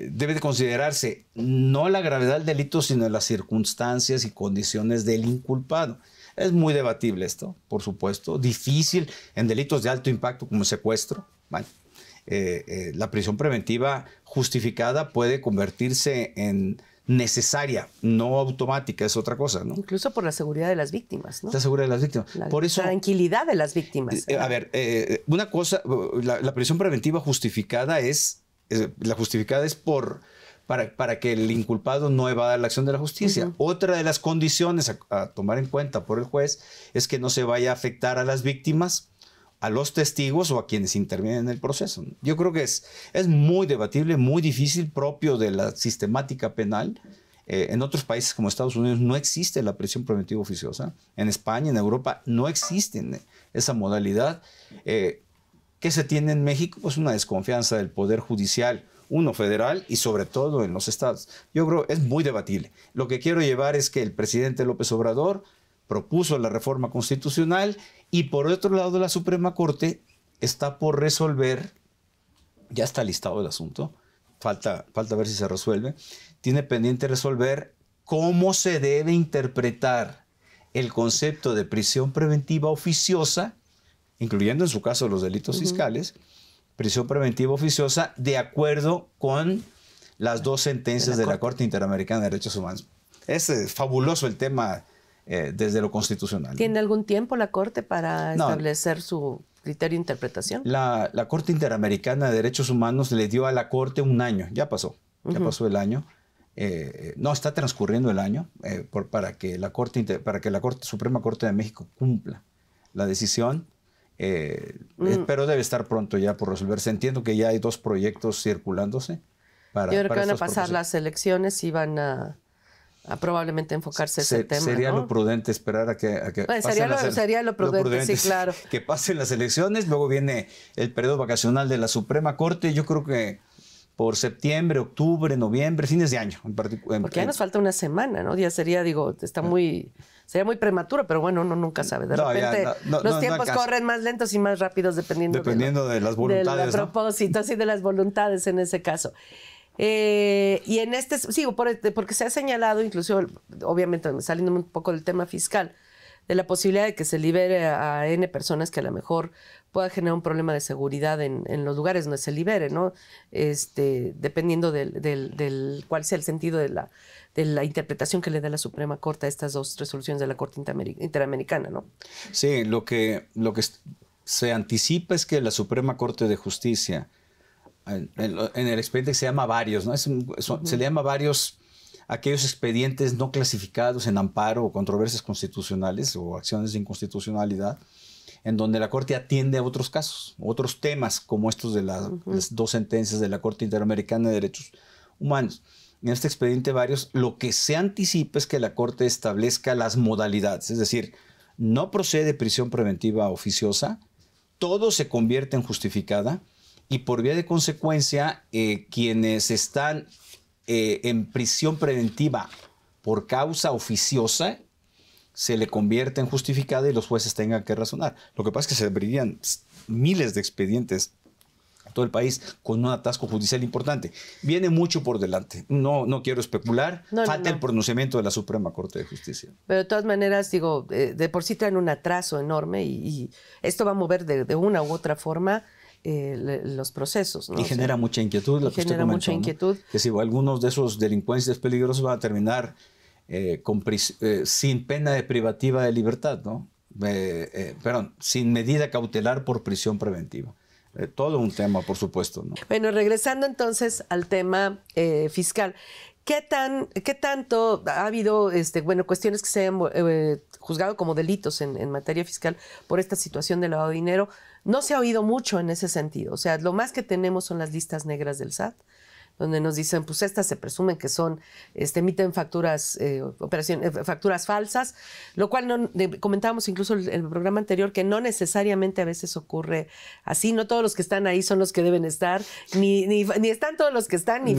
eh, debe de considerarse no la gravedad del delito, sino las circunstancias y condiciones del inculpado. Es muy debatible esto, por supuesto, difícil en delitos de alto impacto como secuestro. la prisión preventiva justificada puede convertirse en necesaria, no automática, es otra cosa, ¿no? Incluso por la seguridad de las víctimas, ¿no? La seguridad de las víctimas. por eso, tranquilidad de las víctimas. a ver, una cosa, la, prisión preventiva justificada es la justificada es por... Para, para, que el inculpado no evada la acción de la justicia. Otra de las condiciones a, tomar en cuenta por el juez es que no se vaya a afectar a las víctimas, a los testigos o a quienes intervienen en el proceso. Yo creo que es, es muy debatible, muy difícil, propio de la sistemática penal. Eh, en otros países como Estados Unidos no existe la prisión preventiva oficiosa. En España, en Europa, no existe esa modalidad. Eh, ¿Qué se tiene en México? Pues una desconfianza del Poder Judicial, uno federal y sobre todo en los estados. Yo creo que es muy debatible. Lo que quiero llevar es que el presidente López Obrador propuso la reforma constitucional y por otro lado la Suprema Corte está por resolver, ya está listado el asunto, falta, falta ver si se resuelve, tiene pendiente resolver cómo se debe interpretar el concepto de prisión preventiva oficiosa incluyendo en su caso los delitos fiscales, prisión preventiva oficiosa de acuerdo con las dos sentencias de la, Corte. Interamericana de Derechos Humanos. Es eh, fabuloso el tema eh, desde lo constitucional. ¿Tiene algún tiempo la Corte para establecer su criterio de interpretación? La, Corte Interamericana de Derechos Humanos le dio a la Corte un año, ya pasó, ya pasó el año. Eh, no está transcurriendo el año para, que la Corte, para que la Corte, Suprema Corte de México cumpla la decisión eh, mm. Pero debe estar pronto ya por resolverse. Entiendo que ya hay dos proyectos circulándose. Para, Yo creo que van a pasar las elecciones y van a, probablemente enfocarse en ese tema. Sería lo prudente esperar a que, pasen las, claro. Que pasen las elecciones, luego viene el periodo vacacional de la Suprema Corte. Yo creo que por septiembre, octubre, noviembre, fines de año Porque ya nos falta una semana, ¿no? Ya sería, digo, está ah. muy sería muy prematuro, pero bueno, uno nunca sabe. De repente los tiempos corren más lentos y más rápidos dependiendo, dependiendo de, las voluntades. De los propósitos y de las voluntades en ese caso. Eh, y en este, sí, este, porque se ha señalado, incluso, obviamente saliendo un poco del tema fiscal, de la posibilidad de que se libere a N personas que a lo mejor pueda generar un problema de seguridad en, en los lugares donde se libere, ¿no? Este, dependiendo del, del, cuál sea el sentido de la, de la interpretación que le da la Suprema Corte a estas dos resoluciones de la Corte Interamericana, ¿no? Sí, lo que, lo que se anticipa es que la Suprema Corte de Justicia, en, el expediente se llama varios, ¿no? Se le llama varios aquellos expedientes no clasificados en amparo o controversias constitucionales o acciones de inconstitucionalidad en donde la Corte atiende a otros casos, otros temas como estos de las dos sentencias de la Corte Interamericana de Derechos Humanos. En este expediente varios, lo que se anticipa es que la Corte establezca las modalidades, es decir, no procede prisión preventiva oficiosa, todo se convierte en justificada y por vía de consecuencia eh, quienes están eh, en prisión preventiva por causa oficiosa se le convierte en justificada y los jueces tengan que razonar. Lo que pasa es que se abrirían miles de expedientes a todo el país con un atasco judicial importante. Viene mucho por delante. No, no quiero especular. Falta el pronunciamiento de la Suprema Corte de Justicia. Pero de todas maneras, digo, eh, de por sí traen un atraso enorme y, esto va a mover de, una u otra forma. Eh, los procesos. Y genera mucha inquietud, lo que genera mucha inquietud. Que si algunos de esos delincuentes peligrosos van a terminar eh, eh, sin pena de privativa de libertad, ¿no? Eh, perdón, sin medida cautelar por prisión preventiva. todo un tema, por supuesto. ¿no? Bueno, regresando entonces al tema fiscal. ¿Qué, tan, ¿Qué tanto ha habido este, bueno, cuestiones que se han juzgado como delitos en, en, materia fiscal por esta situación de lavado de dinero? No se ha oído mucho en ese sentido. O sea, lo más que tenemos son las listas negras del SAT, donde nos dicen, pues estas se presumen que son, este, emiten facturas, eh, operaciones, eh, facturas falsas, lo cual comentábamos incluso en el, programa anterior que no necesariamente a veces ocurre así, no todos los que están ahí son los que deben estar, ni, ni, están todos los que están, ni, eh,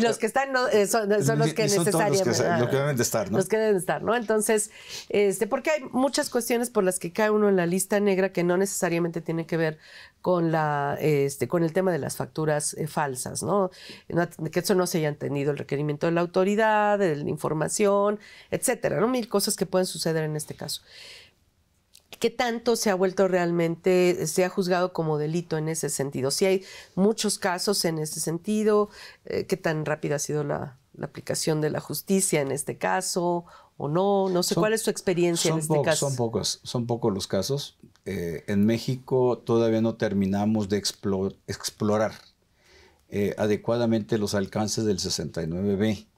los que están son, los que necesariamente ah, los que, deben estar, ¿no? Los que deben estar, ¿no? Entonces, este, porque hay muchas cuestiones por las que cae uno en la lista negra que no necesariamente tiene que ver con la, este, con el tema de las facturas falsas, ¿no? que eso no se haya tenido el requerimiento de la autoridad, de la información, etcétera, ¿no? Mil cosas que pueden suceder en este caso. ¿Qué tanto se ha vuelto realmente, se ha juzgado como delito en ese sentido? Si hay muchos casos en ese sentido, eh, ¿qué tan rápida ha sido la, aplicación de la justicia en este caso o no? No sé, ¿cuál es su experiencia en este caso? Son pocos, son pocos los casos. Eh, en México todavía no terminamos de explorar eh, adecuadamente los alcances del 69B.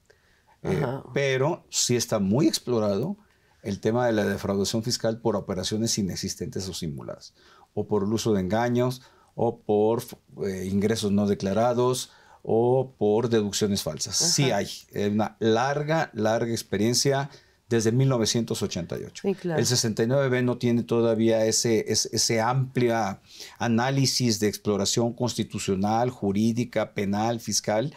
Eh, pero sí está muy explorado el tema de la defraudación fiscal por operaciones inexistentes o simuladas, o por el uso de engaños, o por eh, ingresos no declarados, o por deducciones falsas. Sí hay una larga, larga experiencia desde 1988. El 69B no tiene todavía ese, ese, análisis de exploración constitucional, jurídica, penal, fiscal,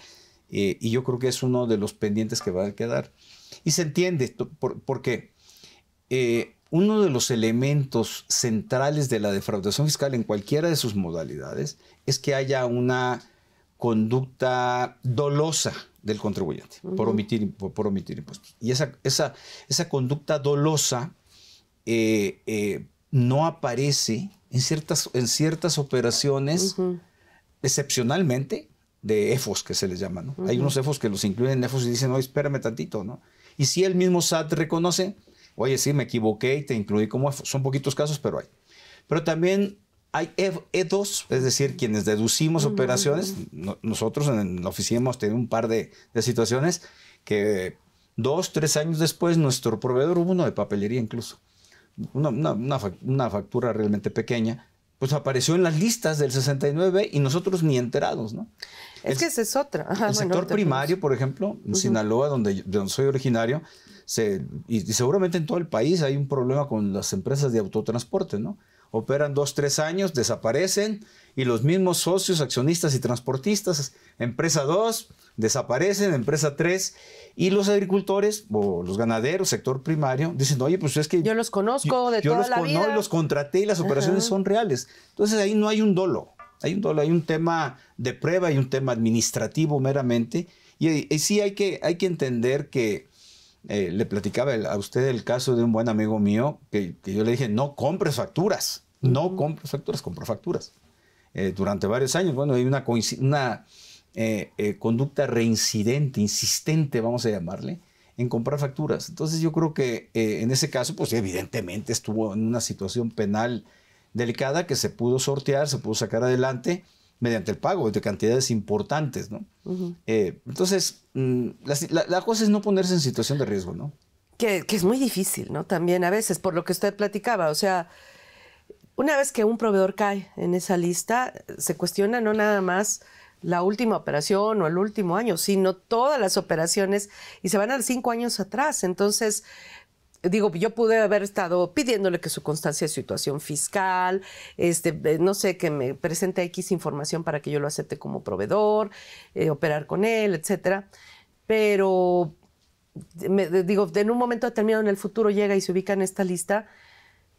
eh, y yo creo que es uno de los pendientes que va a quedar. Y se entiende, porque eh, uno de los elementos centrales de la defraudación fiscal en cualquiera de sus modalidades es que haya una conducta dolosa del contribuyente por, omitir, por, impuestos. Y esa, esa, esa conducta dolosa eh, eh, no aparece en ciertas, en ciertas operaciones excepcionalmente de EFOS, que se les llama. ¿no? Hay unos EFOS que los incluyen en EFOS y dicen, no, espérame tantito. ¿no? Y si el mismo SAT reconoce, oye, sí, me equivoqué y te incluí como EFOS. Son poquitos casos, pero hay. Pero también hay E2, e es decir, quienes deducimos operaciones, nosotros en la oficina hemos tenido un par de, situaciones que dos, tres años después nuestro proveedor hubo uno de papelería incluso, una, factura realmente pequeña, pues apareció en las listas del 69 y nosotros ni enterados, ¿no? Es que esa es otra. Ah, el sector primario, pues. por ejemplo, en Sinaloa, donde, donde, soy originario, se, y, y, seguramente en todo el país hay un problema con las empresas de autotransporte, ¿no? operan dos, tres años, desaparecen y los mismos socios, accionistas y transportistas, empresa 2, desaparecen, empresa 3, y los agricultores o los ganaderos, sector primario, dicen, oye, pues es que... Yo los conozco de toda la vida. Yo los contraté y las operaciones son reales. Entonces ahí no hay un dolo, hay un dolo, hay un tema de prueba, hay un tema administrativo meramente, y, eh, y sí hay que, hay que entender que eh, le platicaba a usted el caso de un buen amigo mío que, yo le dije, no compres facturas, no compres facturas, compro facturas. Eh, durante varios años, bueno, hay una, eh, conducta reincidente, insistente, vamos a llamarle, en comprar facturas. Entonces yo creo que en ese caso, pues evidentemente estuvo en una situación penal delicada que se pudo sortear, se pudo sacar adelante mediante el pago de cantidades importantes, ¿no? Eh, entonces, mm, la, cosa es no ponerse en situación de riesgo, ¿no? Que, es muy difícil, ¿no? También a veces, por lo que usted platicaba, o sea, una vez que un proveedor cae en esa lista, se cuestiona no nada más la última operación o el último año, sino todas las operaciones y se van a cinco años atrás. Entonces, digo, yo pude haber estado pidiéndole que su constancia de situación fiscal, este, no sé, que me presente X información para que yo lo acepte como proveedor, eh, operar con él, etcétera. Pero digo, en un momento determinado en el futuro llega y se ubica en esta lista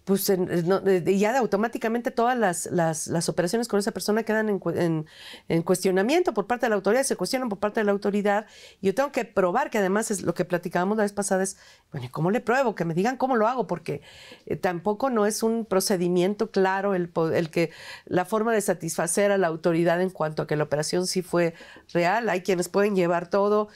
pues eh, ya automáticamente todas las, operaciones con esa persona quedan en, en, cuestionamiento por parte de la autoridad, se cuestionan por parte de la autoridad. Yo tengo que probar que además es lo que platicábamos la vez pasada es, bueno, ¿cómo le pruebo? Que me digan cómo lo hago, porque eh, tampoco no es un procedimiento claro el, que la forma de satisfacer a la autoridad en cuanto a que la operación sí fue real. Hay quienes pueden llevar todo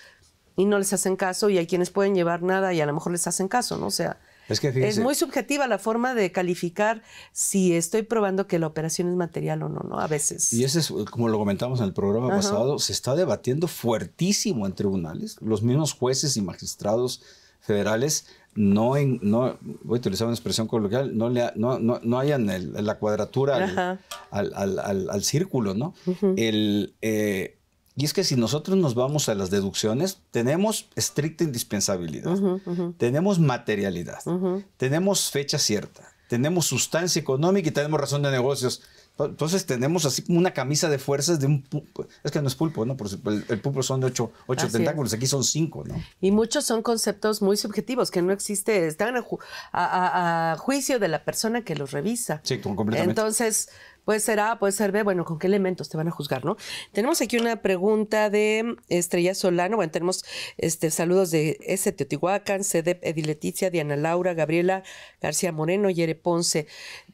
y no les hacen caso y hay quienes pueden llevar nada y a lo mejor les hacen caso, ¿no? O sea... Es, muy subjetiva la forma de calificar si estoy probando que la operación es material o no, ¿no? A veces. Y ese es, eh, como lo comentamos en el programa pasado, se está debatiendo fuertísimo en tribunales. Los mismos jueces y magistrados federales no, no voy a utilizar una expresión coloquial, no, le, no, hayan la cuadratura al, círculo, ¿no? el, eh, y es que si nosotros nos vamos a las deducciones, tenemos estricta indispensabilidad, tenemos materialidad, tenemos fecha cierta, tenemos sustancia económica y tenemos razón de negocios. Entonces tenemos así como una camisa de fuerzas de un... Pulpo. Es que no es pulpo, ¿no? El, el pulpo son de ocho, tentáculos, aquí son cinco, ¿no? Y muchos son conceptos muy subjetivos, que no existe, están a, a juicio de la persona que los revisa. Sí, completamente. Entonces, Puede ser A, puede ser B, bueno, ¿con qué elementos te van a juzgar, no? Tenemos aquí una pregunta de Estrella Solano, bueno, tenemos este, saludos de S. Teotihuacán, CDEP, Edileticia, Diana Laura, Gabriela García Moreno, Yere Ponce,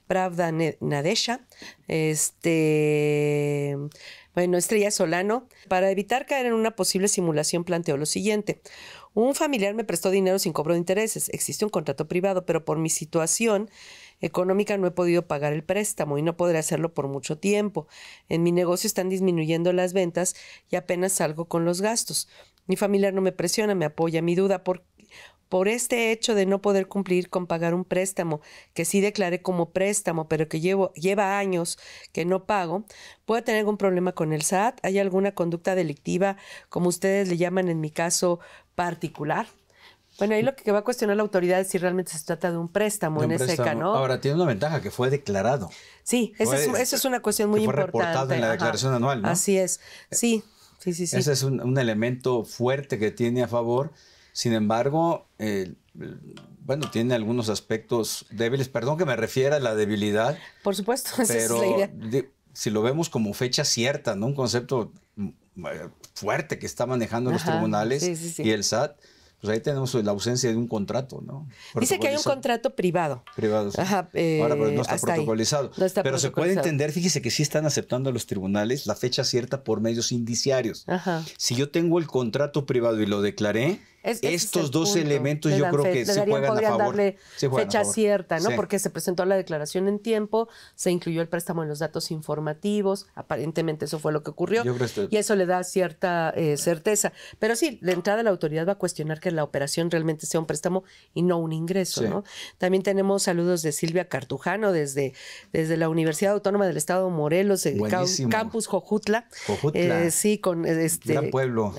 Pravda Nadesha, este... Bueno, Estrella Solano, para evitar caer en una posible simulación planteó lo siguiente. Un familiar me prestó dinero sin cobro de intereses. Existe un contrato privado, pero por mi situación económica no he podido pagar el préstamo y no podré hacerlo por mucho tiempo. En mi negocio están disminuyendo las ventas y apenas salgo con los gastos. Mi familiar no me presiona, me apoya. Mi duda por, por este hecho de no poder cumplir con pagar un préstamo que sí declaré como préstamo, pero que llevo, lleva años que no pago, ¿puedo tener algún problema con el SAT? ¿Hay alguna conducta delictiva, como ustedes le llaman en mi caso particular? Bueno, ahí lo que va a cuestionar la autoridad es si realmente se trata de un préstamo en ese ¿no? Ahora, tiene una ventaja, que fue declarado. Sí, esa, es, una cuestión muy que fue reportado en la declaración anual, ¿no? Así es, eh, sí, sí, sí. Ese es un, elemento fuerte que tiene a favor. Sin embargo, eh, bueno, tiene algunos aspectos débiles. Perdón que me refiera a la debilidad. Por supuesto, esa es la idea. si lo vemos como fecha cierta, ¿no? Un concepto mm, eh, fuerte que está manejando los tribunales y el SAT pues ahí tenemos la ausencia de un contrato, ¿no? Dice que hay un contrato privado. Privado. Sí. Ajá, eh, Ahora, pero no está protocolizado. pero se puede entender, fíjese que sí están aceptando los tribunales la fecha cierta por medios indiciarios. Ajá. Si yo tengo el contrato privado y lo declaré, estos dos elementos yo creo que se juegan a favor. darle fecha cierta, ¿no? Porque se presentó la declaración en tiempo, se incluyó el préstamo en los datos informativos, aparentemente eso fue lo que ocurrió, y eso le da cierta eh, certeza. Pero sí, de entrada la autoridad va a cuestionar que la operación realmente sea un préstamo y no un ingreso, ¿no? También tenemos saludos de Silvia Cartujano desde, desde la Universidad Autónoma del Estado Morelos, campus Jojutla. Jojutla. Eh, sí, con este... Gran pueblo.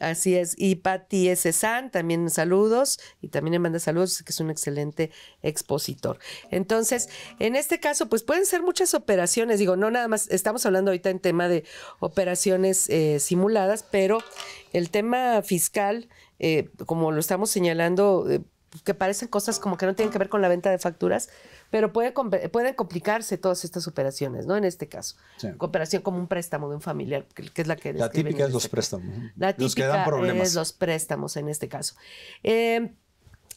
Así es. Y para Patti San, también saludos y también le manda saludos, que es un excelente expositor. Entonces, en este caso, pues pueden ser muchas operaciones, digo, no nada más, estamos hablando ahorita en tema de operaciones eh, simuladas, pero el tema fiscal, eh, como lo estamos señalando, eh, pues, que parecen cosas como que no tienen que ver con la venta de facturas, pero puede, pueden complicarse todas estas operaciones, ¿no? En este caso, Cooperación como un préstamo de un familiar, que, es la que... La típica es los este préstamos. La típica que problemas. es los préstamos en este caso. Eh,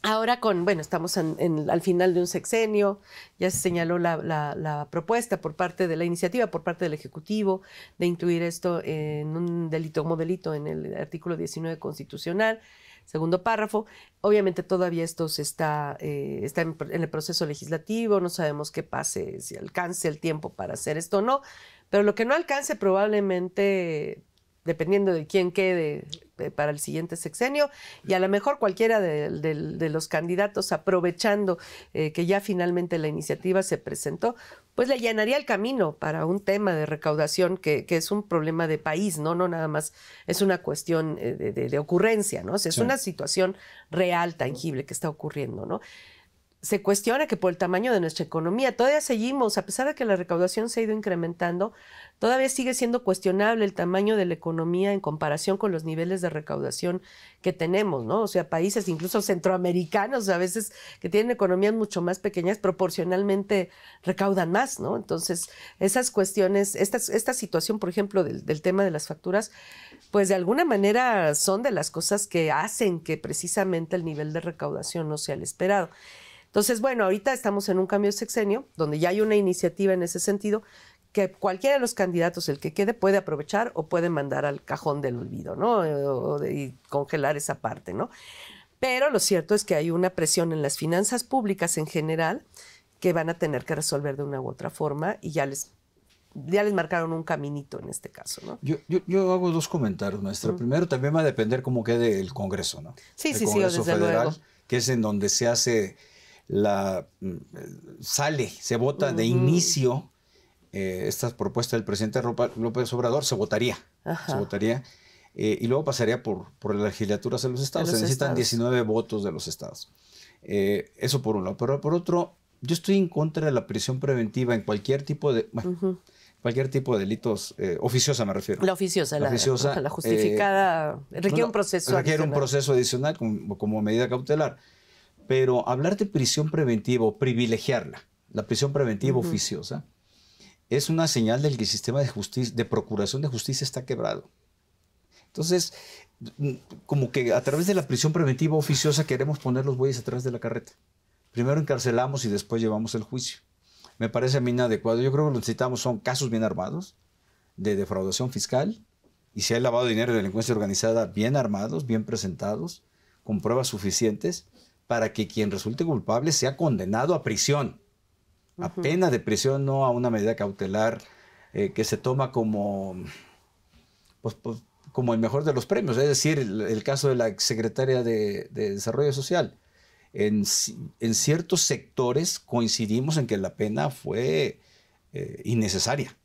ahora con, bueno, estamos al final de un sexenio, ya se señaló la, la, propuesta por parte de la iniciativa, por parte del Ejecutivo, de incluir esto en un delito como delito en el artículo 19 constitucional segundo párrafo. Obviamente todavía esto está, eh, está en el proceso legislativo, no sabemos qué pase, si alcance el tiempo para hacer esto o no, pero lo que no alcance probablemente dependiendo de quién quede eh, para el siguiente sexenio y a lo mejor cualquiera de, los candidatos aprovechando eh, que ya finalmente la iniciativa se presentó, pues le llenaría el camino para un tema de recaudación que, es un problema de país, ¿no? No nada más es una cuestión eh, de, ocurrencia, ¿no? es una situación real, tangible que está ocurriendo, ¿no? se cuestiona que por el tamaño de nuestra economía, todavía seguimos, a pesar de que la recaudación se ha ido incrementando, todavía sigue siendo cuestionable el tamaño de la economía en comparación con los niveles de recaudación que tenemos, ¿no? O sea, países incluso centroamericanos a veces que tienen economías mucho más pequeñas proporcionalmente recaudan más, ¿no? Entonces, esas cuestiones, esta, esta situación, por ejemplo, del, del tema de las facturas, pues de alguna manera son de las cosas que hacen que precisamente el nivel de recaudación no sea el esperado. Entonces, bueno, ahorita estamos en un cambio sexenio, donde ya hay una iniciativa en ese sentido, que cualquiera de los candidatos, el que quede, puede aprovechar o puede mandar al cajón del olvido, ¿no? Eh, y congelar esa parte, ¿no? Pero lo cierto es que hay una presión en las finanzas públicas en general que van a tener que resolver de una u otra forma y ya les, ya les marcaron un caminito en este caso, ¿no? Yo, hago dos comentarios, maestra. Primero, también va a depender cómo quede el Congreso, ¿no? Sí, sí, sí, desde Federal, luego. Que es en donde se hace la, mm, sale, se vota de inicio eh, esta propuesta del presidente López Obrador, se votaría. Se votaría. Eh, y luego pasaría por, por las legislaturas de los estados. se necesitan 19 votos de los estados. Eh, eso por un lado. Pero por otro, yo estoy en contra de la prisión preventiva en cualquier tipo de. Cualquier tipo de delitos, oficiosa me refiero. La oficiosa, la, oficiosa, la justificada, requiere un proceso Requiere un proceso adicional como medida cautelar. Pero hablar de prisión preventiva o privilegiarla, la prisión preventiva oficiosa, es una señal del que el sistema de, justicia, de procuración de justicia está quebrado. Entonces, mm, como que a través de la prisión preventiva oficiosa queremos poner los bueyes atrás de la carreta. Primero encarcelamos y después llevamos el juicio. Me parece a mí inadecuado. Yo creo que lo necesitamos son casos bien armados de defraudación fiscal y si hay lavado de dinero de delincuencia organizada bien armados, bien presentados, con pruebas suficientes para que quien resulte culpable sea condenado a prisión, a pena de prisión, no a una medida cautelar eh, que se toma como, pues, pues, como el mejor de los premios. Es decir, el, caso de la secretaria de, Desarrollo Social. En, ciertos sectores coincidimos en que la pena fue eh, innecesaria.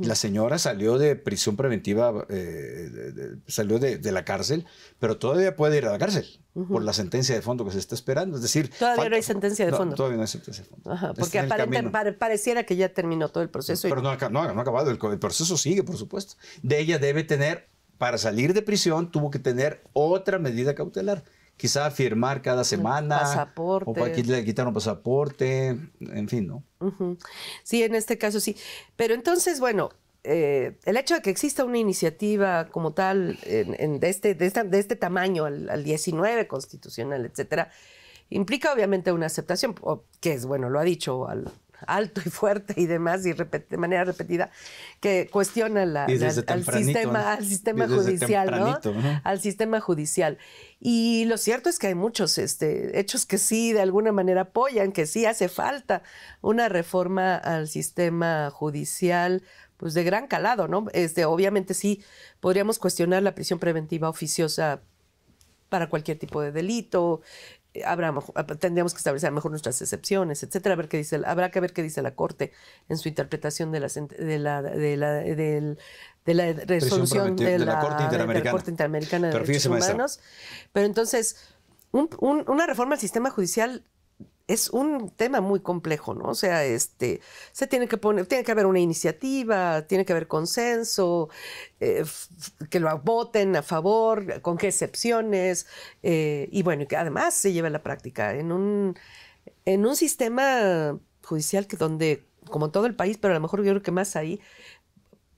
La señora salió de prisión preventiva, eh, salió de, la cárcel, pero todavía puede ir a la cárcel por la sentencia de fondo que se está esperando. Es decir, todavía no hay sentencia de fondo. todavía no hay sentencia de fondo. porque pareciera que ya terminó todo el proceso. Pero no, ha, acabado, el, proceso sigue, por supuesto. De ella debe tener, para salir de prisión, tuvo que tener otra medida cautelar quizá firmar cada semana. Pasaporte. O le quitaron pasaporte, en fin, ¿no? Sí, en este caso sí. Pero entonces, bueno, eh, el hecho de que exista una iniciativa como tal de, este, de, este tamaño, al, 19 constitucional, etcétera, implica obviamente una aceptación, que es, bueno, lo ha dicho alto y fuerte y demás, y de manera repetida, que cuestiona al sistema, judicial, Al sistema judicial. Y lo cierto es que hay muchos este, hechos que sí, de alguna manera, apoyan, que sí hace falta una reforma al sistema judicial pues de gran calado, ¿no? Este, obviamente sí podríamos cuestionar la prisión preventiva oficiosa para cualquier tipo de delito. Eh, habrá, ah, pues, tendríamos que establecer mejor nuestras excepciones, etcétera. A ver qué dice, habrá que ver qué dice la Corte en su interpretación de la, de la, la, resolución de la, Corte Interamericana de, Derechos Humanos. Pero entonces, una reforma al sistema judicial es un tema muy complejo, ¿no? O sea, este, se tiene que poner, tiene que haber una iniciativa, tiene que haber consenso, eh, que lo voten a favor, con qué excepciones, eh, y bueno, que además se lleve a la práctica en un, en un sistema judicial que donde, como todo el país, pero a lo mejor yo creo que más ahí,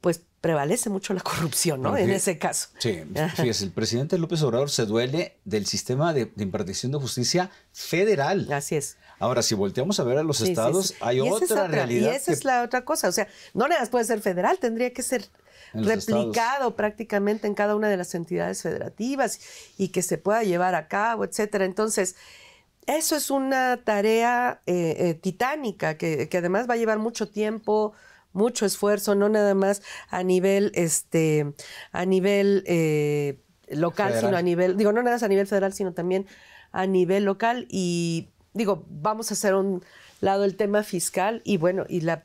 pues prevalece mucho la corrupción, ¿no? en ese caso. Sí, fíjese, el presidente López Obrador se duele del sistema de, impartición de justicia federal. Así es. Ahora, si volteamos a ver a los estados, hay otra, realidad. Y esa es la otra cosa. O sea, no nada más puede ser federal, tendría que ser replicado prácticamente en cada una de las entidades federativas y que se pueda llevar a cabo, etcétera. Entonces, eso es una tarea eh, eh, titánica que además va a llevar mucho tiempo mucho esfuerzo, no nada más a nivel, este, a nivel eh, local, sino a nivel, digo, no nada más a nivel federal, sino también a nivel local. Y digo, vamos a hacer un lado el tema fiscal y bueno, y la,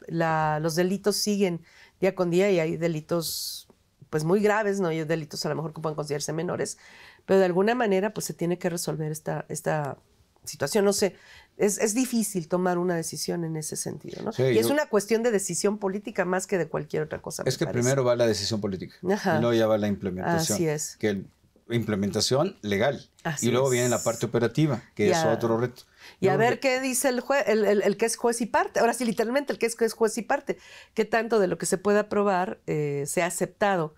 los delitos siguen día con día y hay delitos pues muy graves, ¿no? Hay delitos a lo mejor que pueden considerarse menores, pero de alguna manera pues se tiene que resolver esta, esta situación. No sé, es, difícil tomar una decisión en ese sentido, ¿no? y es una cuestión de decisión política más que de cualquier otra cosa. Es que primero va la decisión política Ajá. y luego ya va la implementación. Así es. Que implementación legal. y luego viene la parte operativa, que es otro reto. Y a ver qué dice el, juez, el, que es juez y parte. Ahora sí, literalmente, el que es, juez y parte. ¿Qué tanto de lo que se puede aprobar eh, sea aceptado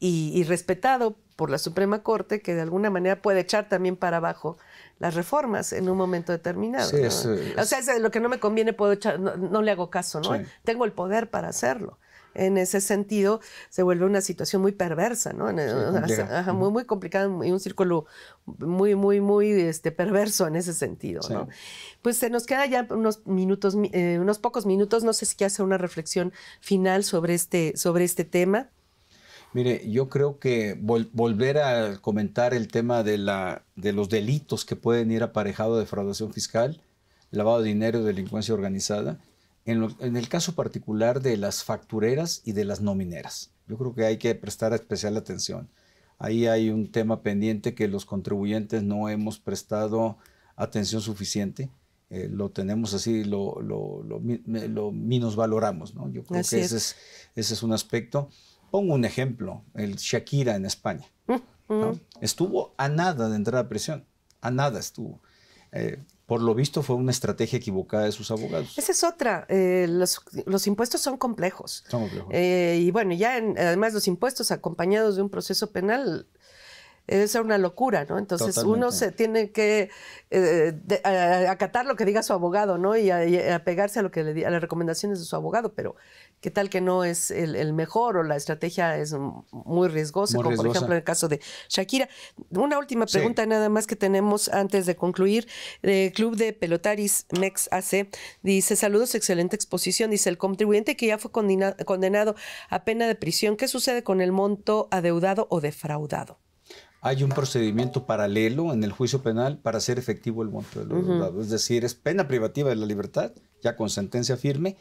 y respetado por la Suprema Corte que de alguna manera puede echar también para abajo las reformas en un momento determinado. o sea, lo que no me conviene puedo echar, no, le hago caso, ¿no? Tengo el poder para hacerlo. En ese sentido, se vuelve una situación muy perversa, ¿no? muy, muy complicada y un círculo muy, muy, muy este, perverso en ese sentido, ¿no? Pues se nos queda ya unos minutos, eh, unos pocos minutos. No sé si quiere hacer una reflexión final sobre este, sobre este tema. Mire, yo creo que volver a comentar el tema de, la, de los delitos que pueden ir aparejado de defraudación fiscal, lavado de dinero, delincuencia organizada, en, el caso particular de las factureras y de las nomineras. Yo creo que hay que prestar especial atención. Ahí hay un tema pendiente que los contribuyentes no hemos prestado atención suficiente. Eh, lo tenemos así, lo, menos valoramos. ¿no? Yo creo que ese es, ese es un aspecto. Pongo un ejemplo, el Shakira en España. Mm, mm. Estuvo a nada de entrar a prisión, a nada estuvo. Eh, por lo visto fue una estrategia equivocada de sus abogados. Esa es otra. Eh, los, impuestos son complejos. Son complejos. Eh, y bueno, ya además los impuestos acompañados de un proceso penal es una locura, ¿no? Entonces uno se tiene que eh, acatar lo que diga su abogado, ¿no? Y, apegarse a lo que le las recomendaciones de su abogado, pero qué tal que no es el, mejor o la estrategia es muy riesgosa, como por ejemplo en el caso de Shakira. Una última pregunta nada más que tenemos antes de concluir. Eh, Club de Pelotaris Mex AC dice, saludos, excelente exposición. Dice, el contribuyente que ya fue condenado a pena de prisión, ¿qué sucede con el monto adeudado o defraudado? hay un procedimiento paralelo en el juicio penal para hacer efectivo el monto de los Es decir, es pena privativa de la libertad, ya con sentencia firme,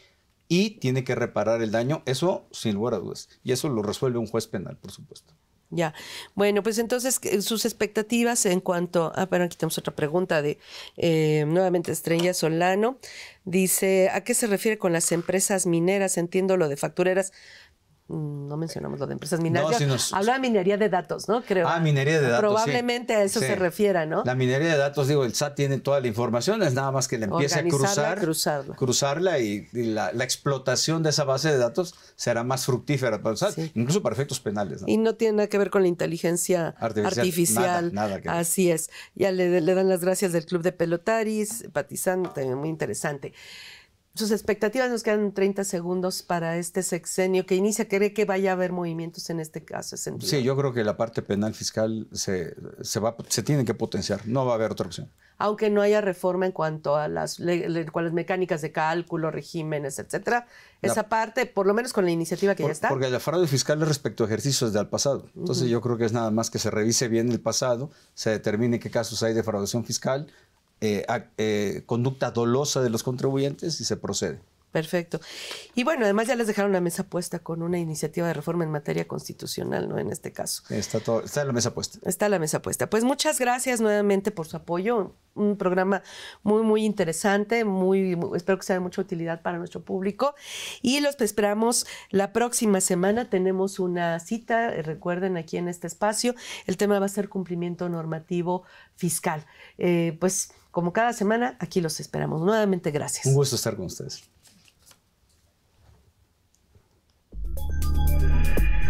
y tiene que reparar el daño, eso sin lugar a dudas. Y eso lo resuelve un juez penal, por supuesto. Ya. Bueno, pues entonces sus expectativas en cuanto. Ah, pero aquí tenemos otra pregunta de eh, nuevamente Estrella Solano. Dice: ¿A qué se refiere con las empresas mineras? Entiendo lo de factureras, Mm, no mencionamos lo de empresas mineras. Habla de minería de datos, ¿no? Creo. Ah, minería de datos. Probablemente a eso se refiera, ¿no? La minería de datos, digo, el SAT tiene toda la información, es nada más que le empiece a cruzar. Cruzarla. y, la, explotación de esa base de datos será más fructífera para incluso para efectos penales. Y no tiene nada que ver con la inteligencia artificial. Así es. Ya le, le, dan las gracias del Club de Pelotaris, Patizán, también muy interesante sus expectativas. Nos quedan 30 segundos para este sexenio que inicia. ¿Cree que vaya a haber movimientos en este caso? Sí, yo creo que la parte penal fiscal se, va, se tiene que potenciar. No va a haber otra opción. Aunque no haya reforma en cuanto a las, mecánicas de cálculo, regímenes, etcétera. esa parte, por lo menos con la iniciativa que ya está. Porque la fraude fiscal respecto a ejercicios del pasado. Entonces, yo creo que es nada más que se revise bien el pasado, se determine qué casos hay de fraudación fiscal, eh, eh, conducta dolosa de los contribuyentes y se procede. Perfecto. Y bueno, además ya les dejaron la mesa puesta con una iniciativa de reforma en materia constitucional, ¿no? En este caso. Está todo, está la mesa puesta. Está la mesa puesta. Pues muchas gracias nuevamente por su apoyo. Un programa muy, muy interesante, muy, espero que sea de mucha utilidad para nuestro público. Y los esperamos la próxima semana. Tenemos una cita, eh, recuerden, aquí en este espacio. El tema va a ser cumplimiento normativo fiscal. Eh, pues como cada semana, aquí los esperamos. Nuevamente, gracias. Un gusto estar con ustedes. Thank you.